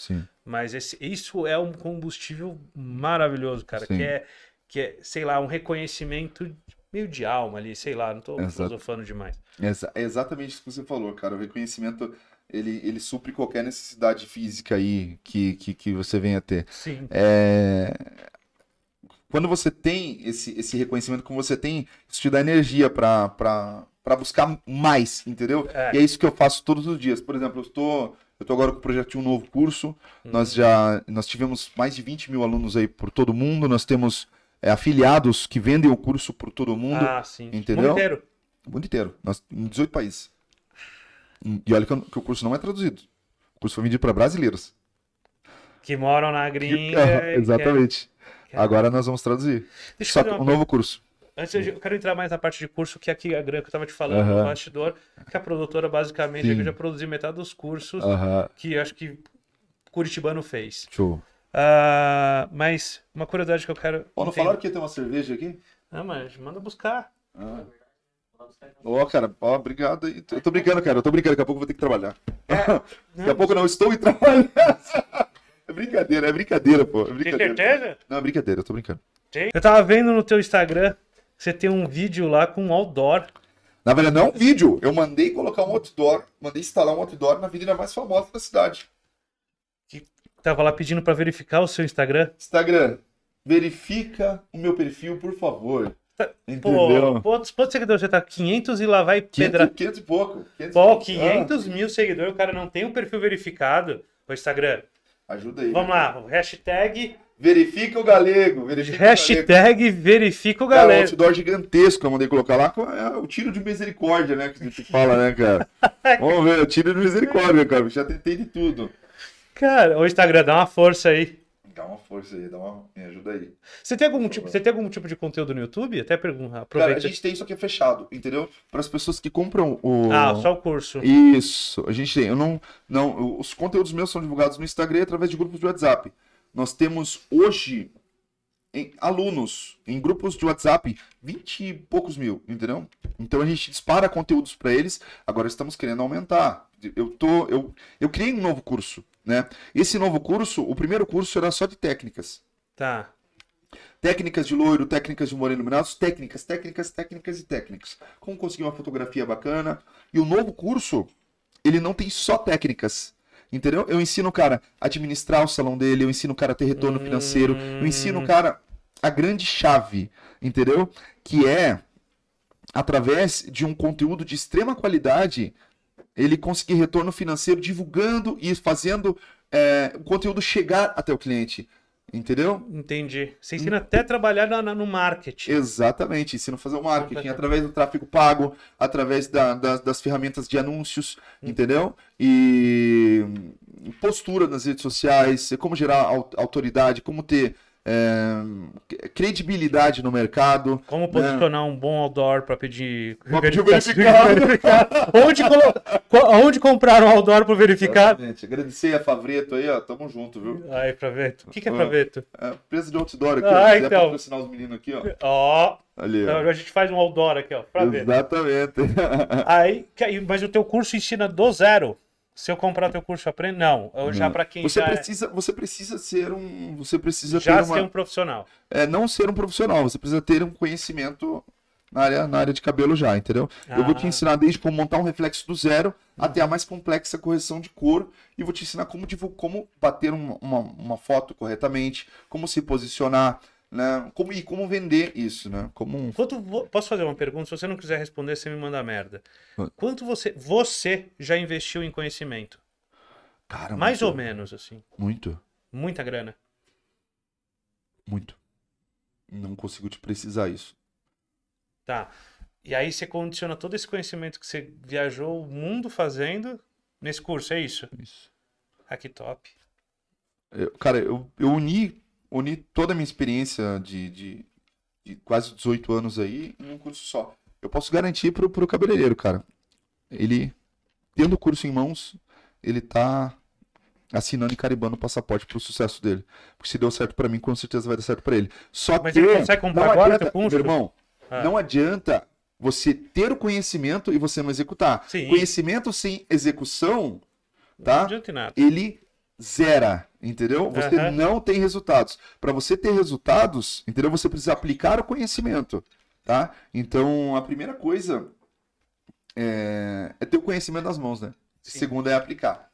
Speaker 1: Mas esse, isso é um combustível maravilhoso, cara. Que é, que é, sei lá, um reconhecimento meio de alma ali, sei lá, não estou filosofando
Speaker 2: demais. Exa é exatamente isso que você falou, cara. O reconhecimento ele, ele supre qualquer necessidade física aí que, que, que você venha ter. Sim. É... Quando você tem esse, esse reconhecimento, como você tem, isso te dá energia para buscar mais, entendeu? É. E é isso que eu faço todos os dias. Por exemplo, eu estou. estou agora com o projeto de um novo curso. Hum. Nós já nós tivemos mais de 20 mil alunos aí por todo mundo. Nós temos é, afiliados que vendem o curso por todo mundo. Ah, sim. Entendeu? O mundo inteiro. O mundo inteiro. Nós, em 18 países. E olha que, eu, que o curso não é traduzido. O curso foi vendido para brasileiros.
Speaker 1: Que moram na gringa. Que, é, exatamente.
Speaker 2: Agora nós vamos traduzir. Deixa Só que um novo curso.
Speaker 1: Antes, eu, quero entrar mais na parte de curso, que aqui a grana que eu estava te falando, uh -huh. no bastidor, que a produtora basicamente é já produziu metade dos cursos uh -huh. que acho que Curitibano fez. Show. Uh, mas uma curiosidade
Speaker 2: que eu quero. Oh, não falaram que ia ter uma
Speaker 1: cerveja aqui? Não, mas manda buscar. Ah.
Speaker 2: Ó, oh, cara, oh, obrigado. Eu tô brincando, cara. Eu tô brincando, daqui a pouco eu vou ter que trabalhar. É, daqui a pouco não, estou em trabalho. é brincadeira, é brincadeira, pô. É brincadeira. Tem certeza? Não, é brincadeira, eu tô brincando.
Speaker 1: Eu tava vendo no teu Instagram você tem um vídeo lá com um outdoor.
Speaker 2: Na verdade, não é um vídeo. Eu mandei colocar um outdoor, mandei instalar um outdoor na avenida mais famosa da cidade.
Speaker 1: Que tava lá pedindo para verificar o seu Instagram. Instagram,
Speaker 2: verifica o meu perfil, por favor. Entendeu? Pô, quantos, seguidores você tá?
Speaker 1: 500 e lá vai pedra. 500 e pouco. 500 Pô, 500 ah, mil seguidores, o cara não tem um perfil verificado no Instagram. Ajuda aí. Vamos lá, hashtag...
Speaker 2: Verifica o galego. Verifica hashtag o galego. verifica o galego. Cara, é, um outdoor gigantesco eu mandei colocar lá. É o tiro de misericórdia, né? Que a gente fala, né, cara? Vamos ver, o tiro de misericórdia, cara. Já tentei de tudo. Cara, o Instagram dá uma força aí dá uma força aí, dá uma, me ajuda aí.
Speaker 1: Você tem algum, tipo, você tem algum tipo de conteúdo no YouTube? Até pergunta, aproveita. Cara, a gente
Speaker 2: tem isso aqui fechado, entendeu? Para as pessoas que compram o... Ah, só o curso. Isso, a gente tem. Eu não, não, os conteúdos meus são divulgados no Instagram através de grupos de WhatsApp. Nós temos hoje em, alunos em grupos de WhatsApp, 20 e poucos mil, entendeu? Então a gente dispara conteúdos para eles. Agora estamos querendo aumentar. Eu tô, eu, eu criei um novo curso né? Esse novo curso, o primeiro curso era só de técnicas. Tá. Técnicas de loiro, técnicas de moreno iluminados, técnicas, técnicas, técnicas e técnicas. Como conseguir uma fotografia bacana. E o novo curso, ele não tem só técnicas. Entendeu? Eu ensino o cara a administrar o salão dele, eu ensino o cara a ter retorno financeiro, eu ensino o hum. cara a grande chave, entendeu? Que é através de um conteúdo de extrema qualidade ele conseguir retorno financeiro divulgando e fazendo é, o conteúdo chegar até o cliente. Entendeu?
Speaker 1: Entendi. Você
Speaker 2: ensina até até trabalhar no marketing. Exatamente. Ensina a fazer o marketing através do tráfego pago, através da, das, das ferramentas de anúncios, hum. entendeu? E postura nas redes sociais, como gerar autoridade, como ter é, credibilidade no mercado. Como posicionar
Speaker 1: né? um bom outdoor para pedir, verificado. verificado.
Speaker 2: onde, onde comprar um outdoor para verificar? Gente, agradecer a Favreto aí, ó. Tamo junto, viu? Ai, Favreto. O que, que é ah, Favreto? É, empresa de outdoor aqui. Ah, ó. então.
Speaker 1: patrocinar os meninos aqui, ó.
Speaker 2: Ó. Oh. Ali, então, ó.
Speaker 1: a gente faz um outdoor aqui, ó. Pra Exatamente. ver. Exatamente. aí, mas o teu curso ensina do zero se eu comprar teu curso, aprende.
Speaker 2: Não, eu já para quem você já é- precisa, é... você precisa ser um, você precisa já ter ser um profissional. É, não ser um profissional, você precisa ter um conhecimento na área, na área de cabelo já, entendeu? Ah. Eu vou te ah. ensinar desde como montar um reflexo do zero ah. até a mais complexa correção de cor e vou te ensinar como tipo, como bater uma, uma, uma foto corretamente, como se posicionar, né? Como, e como vender isso, né? Como Quanto,
Speaker 1: posso fazer uma pergunta? Se você não quiser responder, você me manda merda. Quanto você, você já investiu em conhecimento?
Speaker 2: Cara, mais muito, ou
Speaker 1: menos assim. Muito. Muita grana.
Speaker 2: Muito. Não consigo te precisar isso.
Speaker 1: Tá. E aí você condiciona todo esse conhecimento que você viajou o mundo fazendo nesse curso, é isso? Isso. Ah, que top.
Speaker 2: Eu, cara, eu, eu uni unir toda a minha experiência de, de, de quase 18 anos aí em um curso só. Eu posso garantir pro, pro cabeleireiro, cara. Ele, tendo o curso em mãos, ele tá assinando e carimbando o passaporte pro sucesso dele. Porque se deu certo para mim, com certeza vai dar certo para ele. Só Mas que. Ele consegue comprar agora adianta, teu meu irmão, ah. não adianta você ter o conhecimento e você não executar. Sim. Conhecimento sem execução, tá? Não adianta nada. Ele zera, entendeu? Você uhum. não tem resultados. Para você ter resultados, entendeu? Você precisa aplicar o conhecimento, tá? Então, a primeira coisa é, é ter o conhecimento nas mãos, né? Sim. Segunda é aplicar.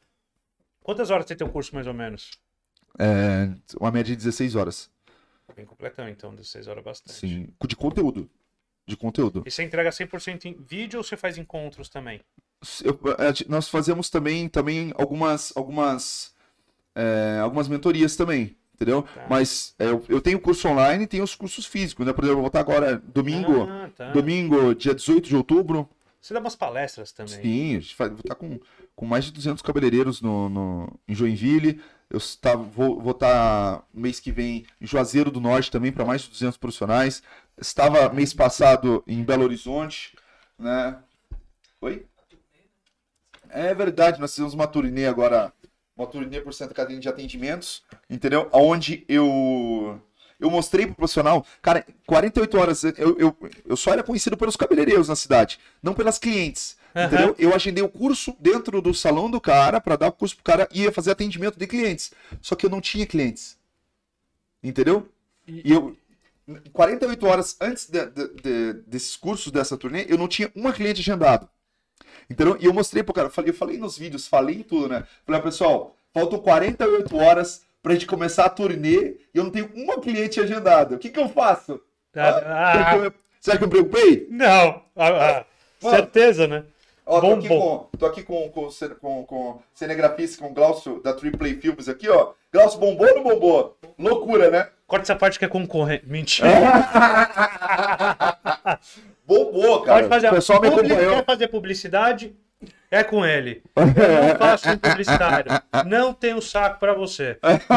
Speaker 2: Quantas horas você tem o curso, mais ou menos? É, uma média de 16 horas. Bem
Speaker 1: completão, então, 16 horas é bastante.
Speaker 2: Sim, de conteúdo. De conteúdo. E você
Speaker 1: entrega 100% em vídeo ou você faz encontros também?
Speaker 2: Eu, nós fazemos também, também algumas, algumas é, algumas mentorias também, entendeu? Tá. Mas é, eu, eu tenho curso online e tenho os cursos físicos, né? Por exemplo, eu vou estar agora domingo, ah, tá. domingo, dia 18 de outubro.
Speaker 1: Você dá umas palestras também.
Speaker 2: Sim, vou estar tá com, com mais de 200 cabeleireiros no, no em Joinville. Eu tá, vou, vou estar tá mês que vem em Juazeiro do Norte também, para mais de 200 profissionais. Estava mês passado em Belo Horizonte, né? Oi? É verdade, nós fizemos uma turnê agora uma turnê por Santa Catarina de atendimentos, entendeu? Onde eu eu mostrei pro profissional, cara, 48 horas, eu, eu, eu só era conhecido pelos cabeleireiros na cidade, não pelas clientes. Uhum. Entendeu? Eu agendei o curso dentro do salão do cara para dar o curso pro cara e ia fazer atendimento de clientes. Só que eu não tinha clientes. Entendeu? E, e eu 48 horas antes de, de, de, desses cursos dessa turnê, eu não tinha uma cliente agendado. Entendeu? E eu mostrei pro cara, eu falei, eu falei nos vídeos, falei em tudo, né? Falei, pessoal, faltam 48 horas pra gente começar a turnê e eu não tenho uma cliente agendada. O que que eu faço? Tá, ah, ah, será que eu me preocupei? Não. Ah, ah Mano, certeza, né? Ó, bom, tô aqui, bom. Com, o com, com, com, com cinegrafista, com o Glaucio da Triple Filmes aqui, ó. Glaucio bombou ou não bombou? Loucura, né? Corta essa parte que é
Speaker 1: concorrente. Mentira.
Speaker 2: cara. Pode fazer. O pessoal me acompanhou. quer
Speaker 1: fazer publicidade, é com ele. Eu não faço um publicitário. Não tenho saco pra você.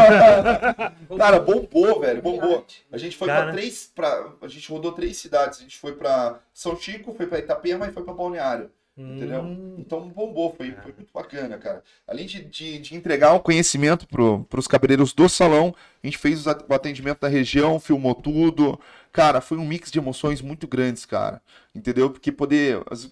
Speaker 2: cara, bombou, velho. Bombou. A gente foi cara... pra três. Pra... A gente rodou três cidades. A gente foi pra São Chico, foi pra Itapema e foi pra Balneário. Hum... Entendeu? Então bombou, foi, foi, muito bacana, cara. Além de, de, de entregar um conhecimento para os cabeleireiros do salão, a gente fez o atendimento da região, filmou tudo. Cara, foi um mix de emoções muito grandes, cara. Entendeu? Porque poder. Às,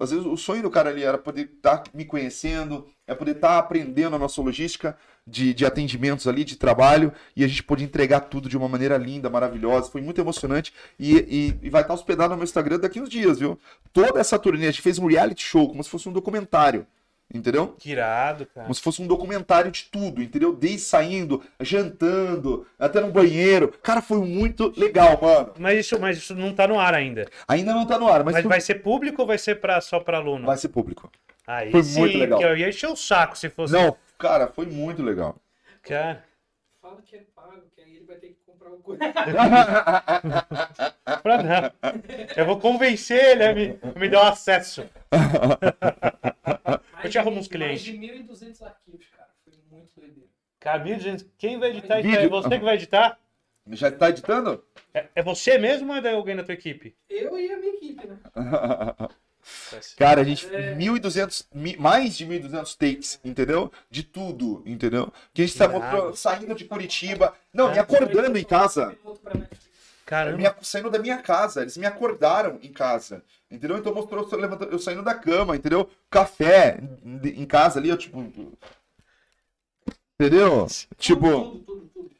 Speaker 2: às vezes o sonho do cara ali era poder estar tá me conhecendo, é poder estar tá aprendendo a nossa logística de, de atendimentos ali, de trabalho, e a gente pôde entregar tudo de uma maneira linda, maravilhosa. Foi muito emocionante. E, e, e vai estar tá hospedado no meu Instagram daqui uns dias, viu? Toda essa turnê, a gente fez um reality show, como se fosse um documentário. Entendeu?
Speaker 1: Que irado, cara. Como se
Speaker 2: fosse um documentário de tudo, entendeu? Desde saindo, jantando, até no banheiro. Cara, foi muito legal, mano. Mas isso, mas isso não tá no ar ainda. Ainda não tá no ar, mas. Mas tu... vai ser público ou
Speaker 1: vai ser pra, só pra aluno? Vai ser público. Aí foi sim, muito legal. eu ia encher o saco se fosse. Não, cara, foi muito legal. Cara. Fala que é pago, que aí ele vai ter que comprar um eu vou convencer ele a me, a me dar um acesso. eu te arrumo uns clientes. Mais de 1.200 arquivos, cara. Foi muito doideiro. Caminho, 1.200. Quem vai editar isso? É você que vai editar? Já está editando? É, é, você mesmo ou
Speaker 2: é alguém da tua equipe?
Speaker 1: Eu e a minha equipe, né?
Speaker 2: Cara, a gente. 1.200. É. Mais de 1.200 takes, entendeu? De tudo, entendeu? Que a gente tava saindo de Curitiba. Não, me acordando em casa. Cara, Me, saindo da minha casa. Eles me acordaram em casa. Entendeu? Então mostrou eu, levantando, eu saindo da cama, entendeu? Café em casa ali, eu tipo. Entendeu? Tipo.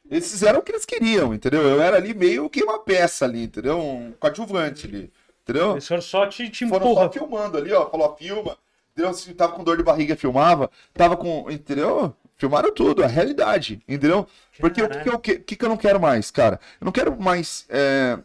Speaker 2: Eles fizeram o que eles queriam, entendeu? Eu era ali meio que uma peça ali, entendeu? Um coadjuvante ali. Entendeu? O senhor só te, te Foram empurra. só filmando ali, ó. Falou, filma. Entendeu? Se tava com dor de barriga, filmava. Tava com. Entendeu? Filmaram tudo, a realidade, entendeu? Porque o que, eu, que, que, eu não quero mais, cara? Eu não quero mais é,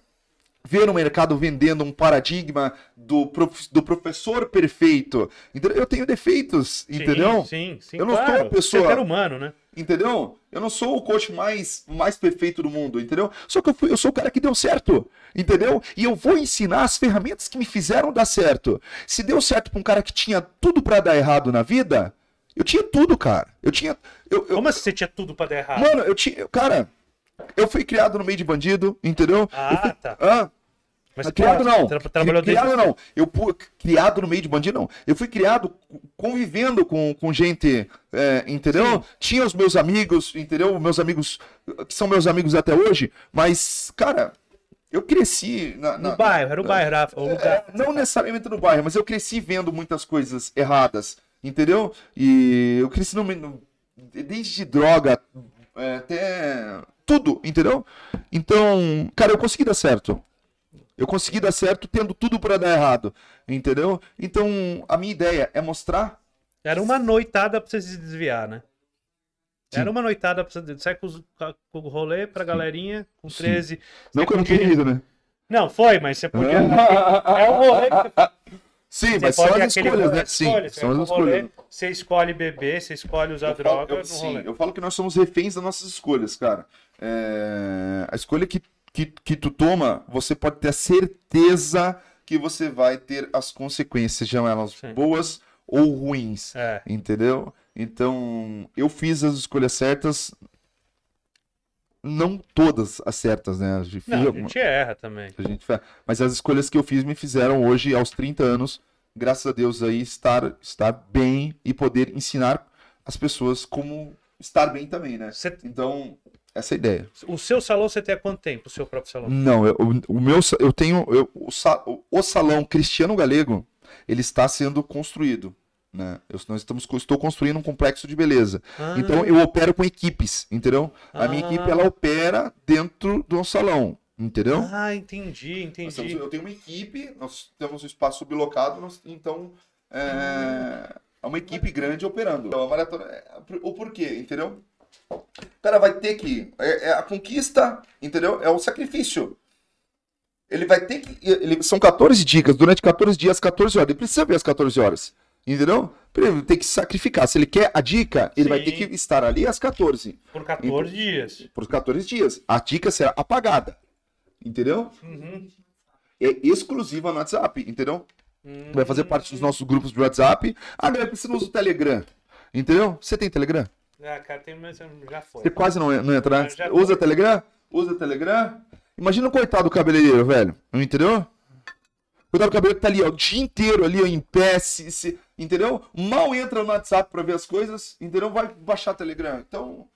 Speaker 2: ver o mercado vendendo um paradigma do, prof, do professor perfeito. Entendeu? Eu tenho defeitos, entendeu?
Speaker 1: Sim, sim, Eu não claro, sou uma pessoa. Você é
Speaker 2: humano, né? entendeu? Eu não sou o coach mais, mais perfeito do mundo, entendeu? Só que eu, fui, eu sou o cara que deu certo, entendeu? E eu vou ensinar as ferramentas que me fizeram dar certo. Se deu certo para um cara que tinha tudo para dar errado na vida, eu tinha tudo, cara. Eu tinha. Eu, eu... Como assim você tinha tudo para dar errado? Mano, eu tinha. Cara, eu fui criado no meio de bandido, entendeu? Ah, fui... tá. Ah, mas, criado, criado não. Tra trabalhou criado desde... não. Eu criado no meio de bandido não. Eu fui criado convivendo com, com gente, é, entendeu? Sim. Tinha os meus amigos, entendeu? Meus amigos que são meus amigos até hoje, mas cara, eu cresci na, na, no bairro, era o bairro, era o é, lugar. É, não necessariamente no bairro, mas eu cresci vendo muitas coisas erradas, entendeu? E eu cresci no, no desde droga é, até tudo, entendeu? Então, cara, eu consegui dar certo. Eu consegui dar certo tendo tudo para dar errado, entendeu? Então, a minha ideia é mostrar. Era uma noitada pra você se desviar, né?
Speaker 1: Sim. Era uma noitada pra você. Sai com, o rolê pra galerinha, com 13.
Speaker 2: Não que eu não tenha ido, né?
Speaker 1: Não, foi, mas você podia. Ah. é o rolê que você... Sim, você mas são as escolhas, né? Sim, escolha. são as escolhas. Você escolhe beber, você escolhe usar drogas droga.
Speaker 2: eu, sim, rolê. eu falo que nós somos reféns das nossas escolhas, cara. É... A escolha que que, que tu toma, você pode ter a certeza que você vai ter as consequências, sejam elas Sim. boas ou ruins. É. Entendeu? Então, eu fiz as escolhas certas. Não todas as certas, né? A gente, Não, a gente erra também. A gente... Mas as escolhas que eu fiz me fizeram hoje, aos 30 anos, graças a Deus, aí estar, estar bem e poder ensinar as pessoas como
Speaker 1: estar bem também, né?
Speaker 2: Cê... Então, essa é ideia.
Speaker 1: O seu salão você tem há quanto tempo, o seu próprio salão? Não,
Speaker 2: eu, o, o meu eu tenho eu, o, o, salão Cristiano Galego, ele está sendo construído, né? Eu, nós estamos estou construindo um complexo de beleza. Ah. Então eu opero com equipes, entendeu? A ah. minha equipe ah. ela opera dentro do salão. Entendeu? Ah, entendi, entendi. Temos, eu tenho uma equipe, nós temos um espaço sublocado, nós, então é, hum. é uma equipe grande operando. Então, é a é, o porquê, entendeu? O cara vai ter que. É, é a conquista, entendeu? É o sacrifício. Ele vai ter que. Ele, são 14 dicas, durante 14 dias, 14 horas. Ele precisa ver as 14 horas. Entendeu? Ele tem que sacrificar. Se ele quer a dica, ele Sim. vai ter que estar ali às 14. Por 14 então,
Speaker 1: dias.
Speaker 2: Por 14 dias. A dica será apagada. Entendeu? Uhum. É exclusiva no WhatsApp, entendeu? Uhum. Vai fazer hum. parte dos nossos grupos do WhatsApp. Ah, galera, precisamos do Telegram. Entendeu? Você tem Telegram?
Speaker 1: Ah, cara, tem, mas já foi. Você quase não, não entra, né? Ah, Usa Telegram?
Speaker 2: Usa Telegram? Imagina o coitado do cabeleireiro, velho. Entendeu? Coitado do cabeleireiro que tá ali, ó, o dia inteiro ali, ó, em pé, se, se, entendeu? Mal entra no WhatsApp pra ver as coisas, entendeu? Vai baixar Telegram. Então.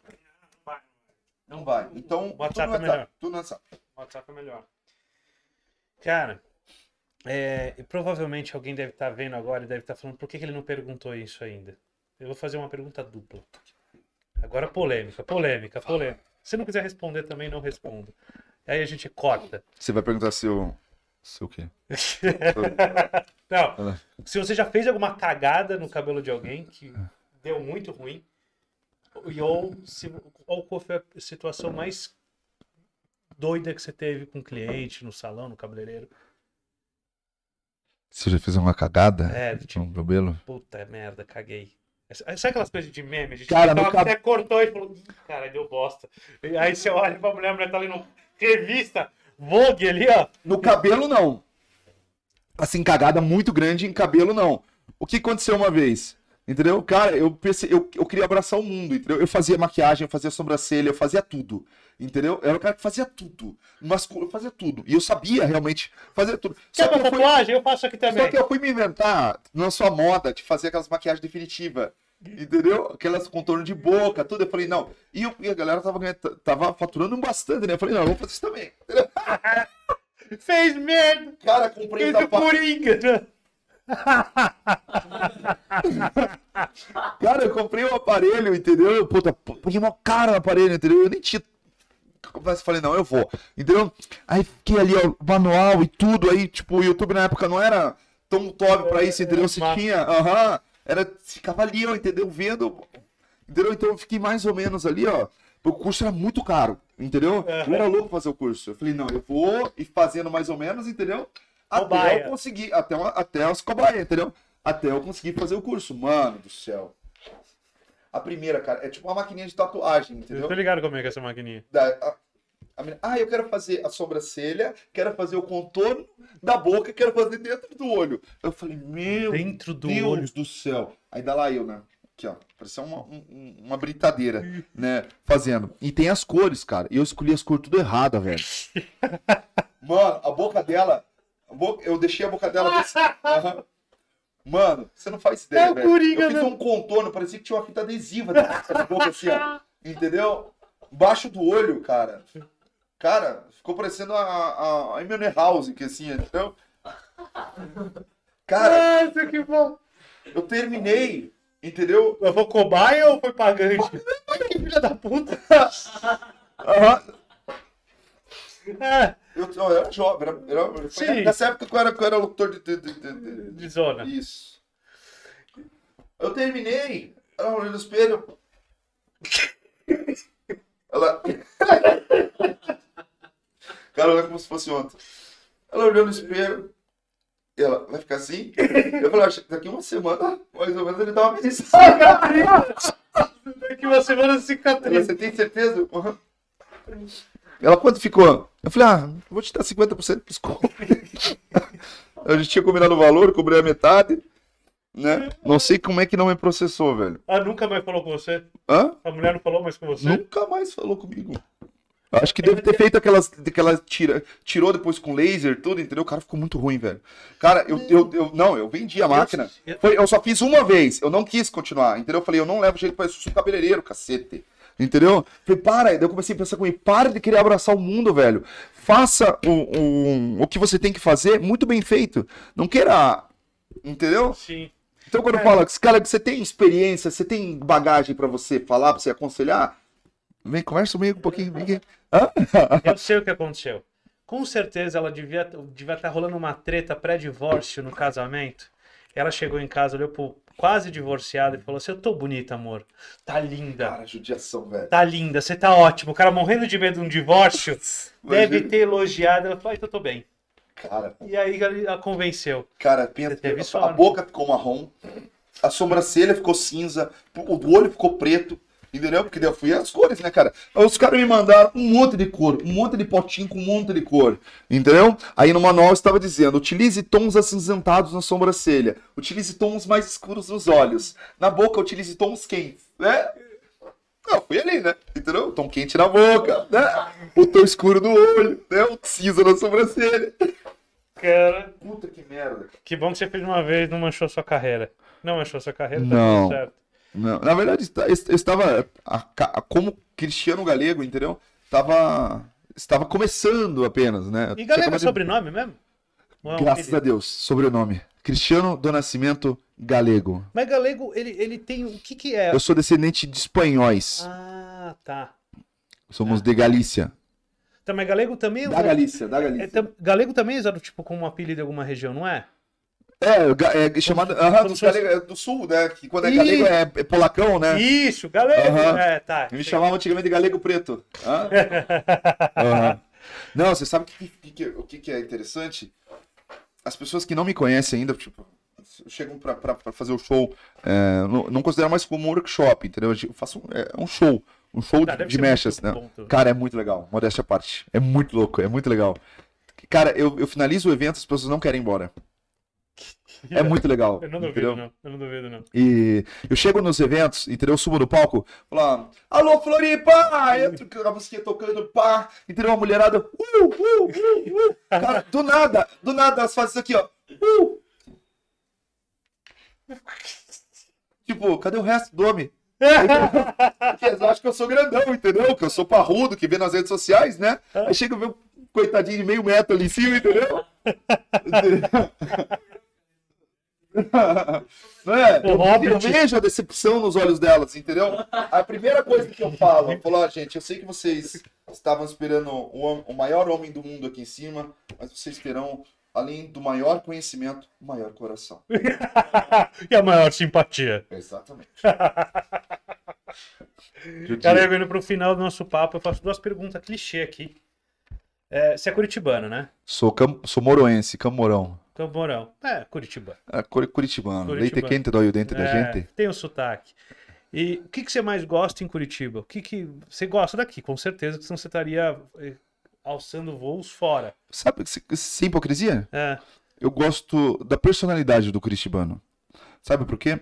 Speaker 2: Não vai. Então, WhatsApp, tudo no WhatsApp é melhor. Tudo no WhatsApp.
Speaker 1: WhatsApp é melhor. Cara, é, provavelmente alguém deve estar tá vendo agora e deve estar tá falando por que, que ele não perguntou isso ainda. Eu vou fazer uma pergunta dupla. Agora polêmica, polêmica, polêmica. Se não quiser responder também, não respondo. Aí a gente corta.
Speaker 2: Você vai perguntar se eu. Se o quê?
Speaker 1: não. Se você já fez alguma cagada no cabelo de alguém que deu muito ruim. E ou se, ou qual foi a situação mais doida que você teve com o cliente, no salão, no cabeleireiro.
Speaker 2: Se eu já fiz alguma cagada é, tipo, um cabelo?
Speaker 1: Puta merda, caguei. Sabe aquelas coisas de meme? A gente cara, tava, até cortou e falou, cara, deu bosta. E aí você olha pra mulher, a mulher tá ali no revista
Speaker 2: Vogue ali, ó. No cabelo, não. Assim, cagada muito grande em cabelo, não. O que aconteceu uma vez? Entendeu? Cara, eu pensei, eu, eu queria abraçar o mundo, entendeu? Eu fazia maquiagem, eu fazia sobrancelha, eu fazia tudo. Entendeu? Eu era o cara que fazia tudo. Mas eu fazia tudo. E eu sabia realmente fazer tudo. Quer uma tatuagem? Fui...
Speaker 1: Eu faço aqui também. Só que eu
Speaker 2: fui me inventar, na sua moda de fazer aquelas maquiagens definitivas. Entendeu? Aquelas contorno de boca, tudo. Eu falei, não. E, eu, e a galera tava, tava faturando bastante, né? Eu falei, não, eu vou fazer isso também. Fez merda! Cara, comprei Fez o Coringa, né? cara, eu comprei um aparelho, entendeu? Puta, paguei uma cara no aparelho, entendeu? Eu nem tinha. Eu falei, não, eu vou. Entendeu? Aí fiquei ali, ó, manual e tudo. Aí, tipo, o YouTube na época não era tão top pra isso, entendeu? Você é, é, é. tinha. Aham. era. Ficava ali, ó, entendeu? Vendo. Entendeu? Então eu fiquei mais ou menos ali, ó. O curso era muito caro, entendeu? Não era louco fazer o curso. Eu falei, não, eu vou e fazendo mais ou menos, entendeu? Cobaia. Até eu conseguir, até, uma, até as cobaias, entendeu? Até eu conseguir fazer o curso. Mano do céu. A primeira, cara, é tipo uma maquininha de tatuagem, entendeu? Eu tô ligado como é que é essa maquininha. Da, a, a menina, ah, eu quero fazer a sobrancelha, quero fazer o contorno da boca, quero fazer dentro do olho. Eu falei, meu dentro do Deus olho. do céu. Aí dá lá eu, né? Aqui, ó. Parecia uma, um, uma britadeira, né? Fazendo. E tem as cores, cara. Eu escolhi as cores tudo errada, velho. Mano, a boca dela eu deixei a boca dela. Desse... Uhum. Mano, você não faz ideia, é velho. Coringa, eu fiz né? um contorno, parecia que tinha uma fita adesiva na boca, assim, ó. Entendeu? Baixo do olho, cara. Cara, ficou parecendo a, a, a Emily House, que assim, entendeu? Cara. Nossa, que bom. Eu terminei, entendeu? Eu vou cobaia ou foi pagante? que filha da puta. Aham. Uhum. É. Eu, eu era jovem, era, era, Sim. nessa época que eu era, que eu era locutor de de, de, de, de, zona. Isso. Eu terminei, ela olhou no espelho. Ela. Cara, olha como se fosse ontem. Ela olhou no espelho. E ela, vai ficar assim? Eu falei, daqui uma semana, mais ou menos, ele dá uma mensagem. daqui uma semana cicatriz. Você tem certeza? Uhum. Ela quanto ficou? Eu falei, ah, vou te dar 50% de desconto. a gente tinha combinado o valor, cobri a metade. Né? Não sei como é que não me processou, velho.
Speaker 1: Ah, nunca mais falou com você?
Speaker 2: Hã? A mulher não falou mais com você? Nunca mais falou comigo. Acho que deve ter feito aquelas. aquelas tira, tirou depois com laser, tudo, entendeu? O cara ficou muito ruim, velho. Cara, eu. eu, eu não, eu vendi a máquina. Foi, eu só fiz uma vez. Eu não quis continuar, entendeu? Eu falei, eu não levo jeito pra isso. Eu sou cabeleireiro, cacete. Entendeu? Falei, para. Daí eu comecei a pensar comigo, para de querer abraçar o mundo, velho. Faça o, o, o que você tem que fazer muito bem feito. Não queira. Entendeu? Sim. Então quando é. fala, cara, que você tem experiência, você tem bagagem para você falar, pra você aconselhar, vem, conversa comigo um pouquinho. Vem ah? Eu
Speaker 1: sei o que aconteceu. Com certeza ela devia estar devia tá rolando uma treta pré-divórcio no casamento. Ela chegou em casa, olhou pro quase divorciada, e falou assim: Eu tô bonita, amor. Tá linda. Cara, judiação, velho. Tá linda, você tá ótimo. O cara morrendo de medo de um divórcio deve ter elogiado. Ela falou: ah, Então tô bem.
Speaker 2: Cara. E aí ela convenceu. Cara, pensa, a, a boca ficou marrom, a sobrancelha ficou cinza, o olho ficou preto, Entendeu? Porque eu fui as cores, né, cara? Os caras me mandaram um monte de cor, um monte de potinho com um monte de cor. Entendeu? Aí no manual estava dizendo: utilize tons acinzentados na sobrancelha, utilize tons mais escuros nos olhos, na boca utilize tons quentes, né? Não, fui ali, né? Entendeu? O tom quente na boca, né? O tom escuro no olho, né? O cinza na sobrancelha.
Speaker 1: Cara. Puta que merda. Que bom que você fez uma vez, não manchou sua carreira. Não manchou sua carreira, tá não. certo.
Speaker 2: Não, na verdade, eu estava. A, a, como Cristiano Galego, entendeu? Estava. Estava começando apenas, né? E Galego é de...
Speaker 1: sobrenome mesmo? É Graças a
Speaker 2: Deus, sobrenome. Cristiano do Nascimento Galego.
Speaker 1: Mas Galego, ele, ele tem. O que, que é? Eu sou
Speaker 2: descendente de espanhóis.
Speaker 1: Ah, tá.
Speaker 2: Somos ah. de Galícia.
Speaker 1: Tá, mas Galego também. É da Galícia, da Galícia. É, é, Galego também é usado tipo como um apelido de alguma região, não é?
Speaker 2: É, é, é chamado aham, dos galega, é do sul, né? Que quando é galego é, é, polacão, né? Isso, galego. Né? É, tá. Me chamavam antigamente de galego preto. Ah? aham. Não, você sabe o que, que, que, que, é interessante? As pessoas que não me conhecem ainda, tipo, chegam pra, pra, pra fazer o show, é, não, não mais como um workshop, entendeu? Eu faço um, é, um show um show tá, de mechas, né? Ponto. Cara, é muito legal. Modéstia à parte. É muito louco, é muito legal. Cara, eu, eu finalizo o evento, as pessoas não querem ir embora.
Speaker 1: É muito legal. Eu não duvido, entendeu? não.
Speaker 2: Eu não duvido, não. E eu chego nos eventos, entendeu? Eu subo no palco, falo, alô, Floripa! Entro a música tocando, pá, entendeu? Uma mulherada, uh, uh, uh, uh. Cara, do nada, do nada, elas fazem isso aqui, ó. Uh. Tipo, cadê o resto do homem? Eles acham que eu sou grandão, entendeu? Que eu sou parrudo, que vê nas redes sociais, né? Aí chega ver um coitadinho de meio metro ali em cima, entendeu? é, eu, vejo né? a decepção nos olhos delas, entendeu? A primeira coisa que eu falo, eu falo, ah, gente, eu sei que vocês estavam esperando o, o maior homem do mundo aqui em cima, mas vocês terão além do maior conhecimento, o maior coração.
Speaker 1: e a maior simpatia. Exatamente. Galera, vindo para o final do nosso papo, eu faço duas perguntas clichê aqui. É, você é curitibano, né?
Speaker 2: Sou, cam... Sou moroense, camorão.
Speaker 1: Campo É, Curitiba.
Speaker 2: É, Curitibano. É, curitibano. Leite quente dói o dentro é, da gente.
Speaker 1: Tem o um sotaque. E o que, que você mais gosta em Curitiba? O que, que você gosta daqui? Com certeza que senão você estaria eh, alçando voos fora.
Speaker 2: Sabe, sem é hipocrisia? É. Eu gosto da personalidade do curitibano. Sabe por quê?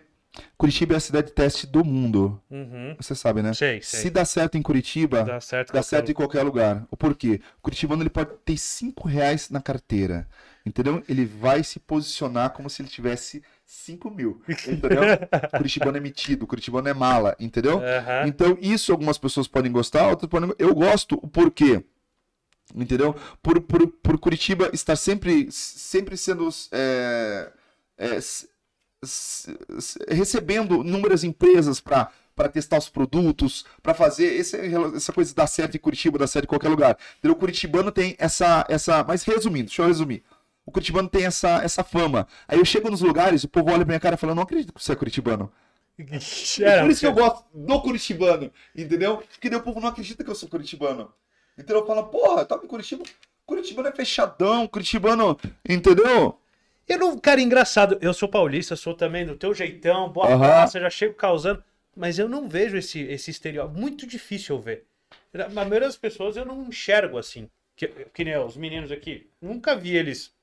Speaker 2: Curitiba é a cidade teste do mundo. Uhum. Você sabe, né? Sei, sei. Se dá certo em Curitiba, dá certo, dá certo em qualquer lugar. O porquê? O curitibano ele pode ter cinco reais na carteira. Entendeu? Ele vai se posicionar como se ele tivesse 5 mil. Entendeu? o Curitibano é metido, o Curitibano é mala, entendeu? Uhum. Então, isso algumas pessoas podem gostar, outras podem. Eu gosto, o porquê. Entendeu? Por, por, por Curitiba estar sempre, sempre sendo. É, é, recebendo inúmeras empresas para para testar os produtos, para fazer esse, essa coisa dá certo em Curitiba, dá certo em qualquer lugar. O curitibano tem essa essa, mas resumindo, deixa eu resumir o curitibano tem essa, essa fama. Aí eu chego nos lugares, o povo olha pra minha cara e fala, não acredito que você é curitibano. por isso que eu gosto do curitibano, entendeu? Porque daí o povo não acredita que eu sou curitibano. Então eu falo, porra, tava em Curitiba, curitibano é fechadão, curitibano, entendeu? Eu não, cara, é engraçado, eu sou
Speaker 1: paulista, sou também do teu jeitão, boa uhum. praça, já chego causando, mas eu não vejo esse, esse estereótipo, muito difícil eu ver. Na maioria das pessoas eu não enxergo assim, que, que nem os meninos aqui, nunca vi eles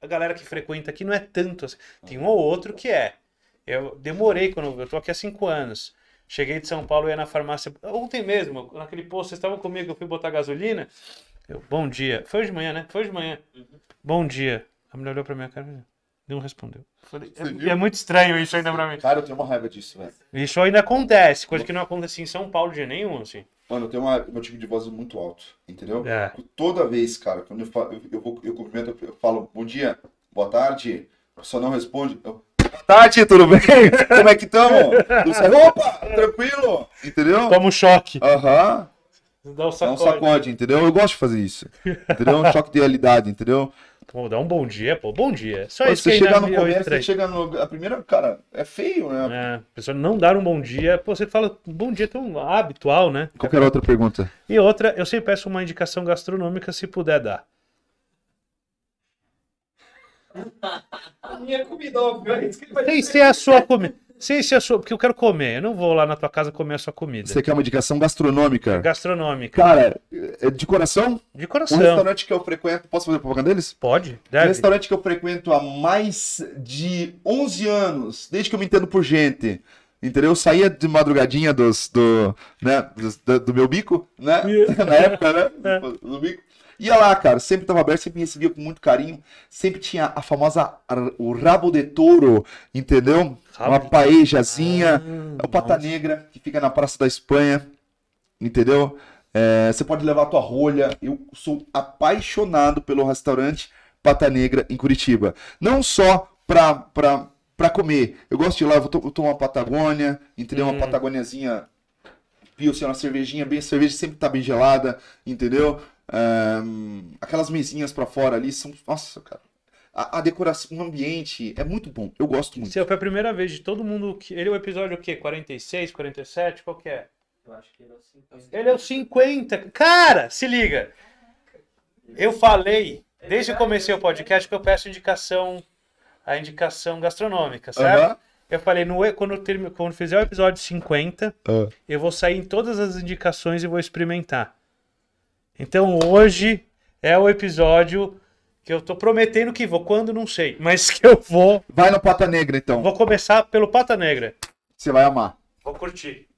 Speaker 1: a galera que frequenta aqui não é tanto assim. Tem um ah, ou outro tá. que é. Eu demorei quando. Eu tô aqui há cinco anos. Cheguei de São Paulo e ia na farmácia. Ontem mesmo, naquele posto, vocês estavam comigo, eu fui botar gasolina. Eu, bom dia. Foi de manhã, né? Foi de manhã. Uhum. Bom dia. A mulher olhou pra minha cara e não respondeu. Falei, é, é, muito estranho isso ainda pra
Speaker 2: mim. Cara, eu tenho uma raiva disso, velho.
Speaker 1: Isso ainda acontece, coisa que não acontece em São Paulo de nenhum, assim.
Speaker 2: Mano, eu tenho uma, meu tipo de voz é muito alto, entendeu? É. Toda vez, cara, quando eu, falo, eu, eu, eu cumprimento, eu falo bom dia, boa tarde, só não responde. Eu, Tati, tudo bem? Como é que estamos? Opa, tranquilo, entendeu? Toma um choque. Aham. Dá um sacode. Dá um sacode, entendeu? Eu gosto de fazer isso. Entendeu? É um choque de realidade, entendeu? Pô, dá um bom dia, pô. Bom dia. Só pô, isso você que chega no comércio, você
Speaker 1: chega no. A primeira, cara, é feio, né? É, a pessoa não dar um bom dia. Pô, você fala bom dia é tão habitual, né? Qualquer outra pergunta? E outra, eu sempre peço uma indicação gastronômica se puder dar. A minha é comida,
Speaker 2: vai Tem que ser a sua
Speaker 1: comida. Sim, se eu sou, porque eu quero comer. Eu não vou lá na tua casa comer a sua
Speaker 2: comida. Você quer é uma indicação gastronômica? Gastronômica. Cara, é de coração? De coração. Um restaurante que eu frequento. Posso fazer propaganda deles? Pode. Deve. Um restaurante que eu frequento há mais de 11 anos, desde que eu me entendo por gente. Entendeu? Eu saía de madrugadinha dos, do, né, do, do meu bico, né? É. Na época, né? É. Do bico. Ia lá, cara, sempre estava aberto, sempre me recebia com muito carinho. Sempre tinha a famosa, o rabo de touro, entendeu? Rabo Uma paejazinha, ah, é o Pata nossa. Negra, que fica na Praça da Espanha, entendeu? É, você pode levar a tua rolha. Eu sou apaixonado pelo restaurante Pata Negra em Curitiba. Não só pra, pra, para comer. Eu gosto de ir lá, eu tomo uma Patagônia, entendeu? Hum. Uma Patagôniazinha Pilsen, assim, uma cervejinha bem, a cerveja sempre tá bem gelada, entendeu? Um, aquelas mesinhas para fora ali são. Nossa, cara. A, a, decoração, o ambiente é muito bom. Eu gosto muito.
Speaker 1: Seu, foi a primeira vez de todo mundo. Que... Ele é o episódio o quê? 46, 47? Qual que é? Eu acho que ele é o 50. Ele é o 50. Cara, se liga. Eu falei, desde que comecei o podcast, que eu peço indicação, a indicação gastronômica, certo? Uhum. Eu falei, no, quando, eu term... quando fizer o episódio 50, uhum. Ah. eu vou sair em todas as indicações e vou experimentar. Então hoje é o episódio que eu tô prometendo que vou, quando não sei, mas que eu vou. Vai no Pata Negra então. Vou começar pelo Pata Negra. Você vai amar. Vou curtir.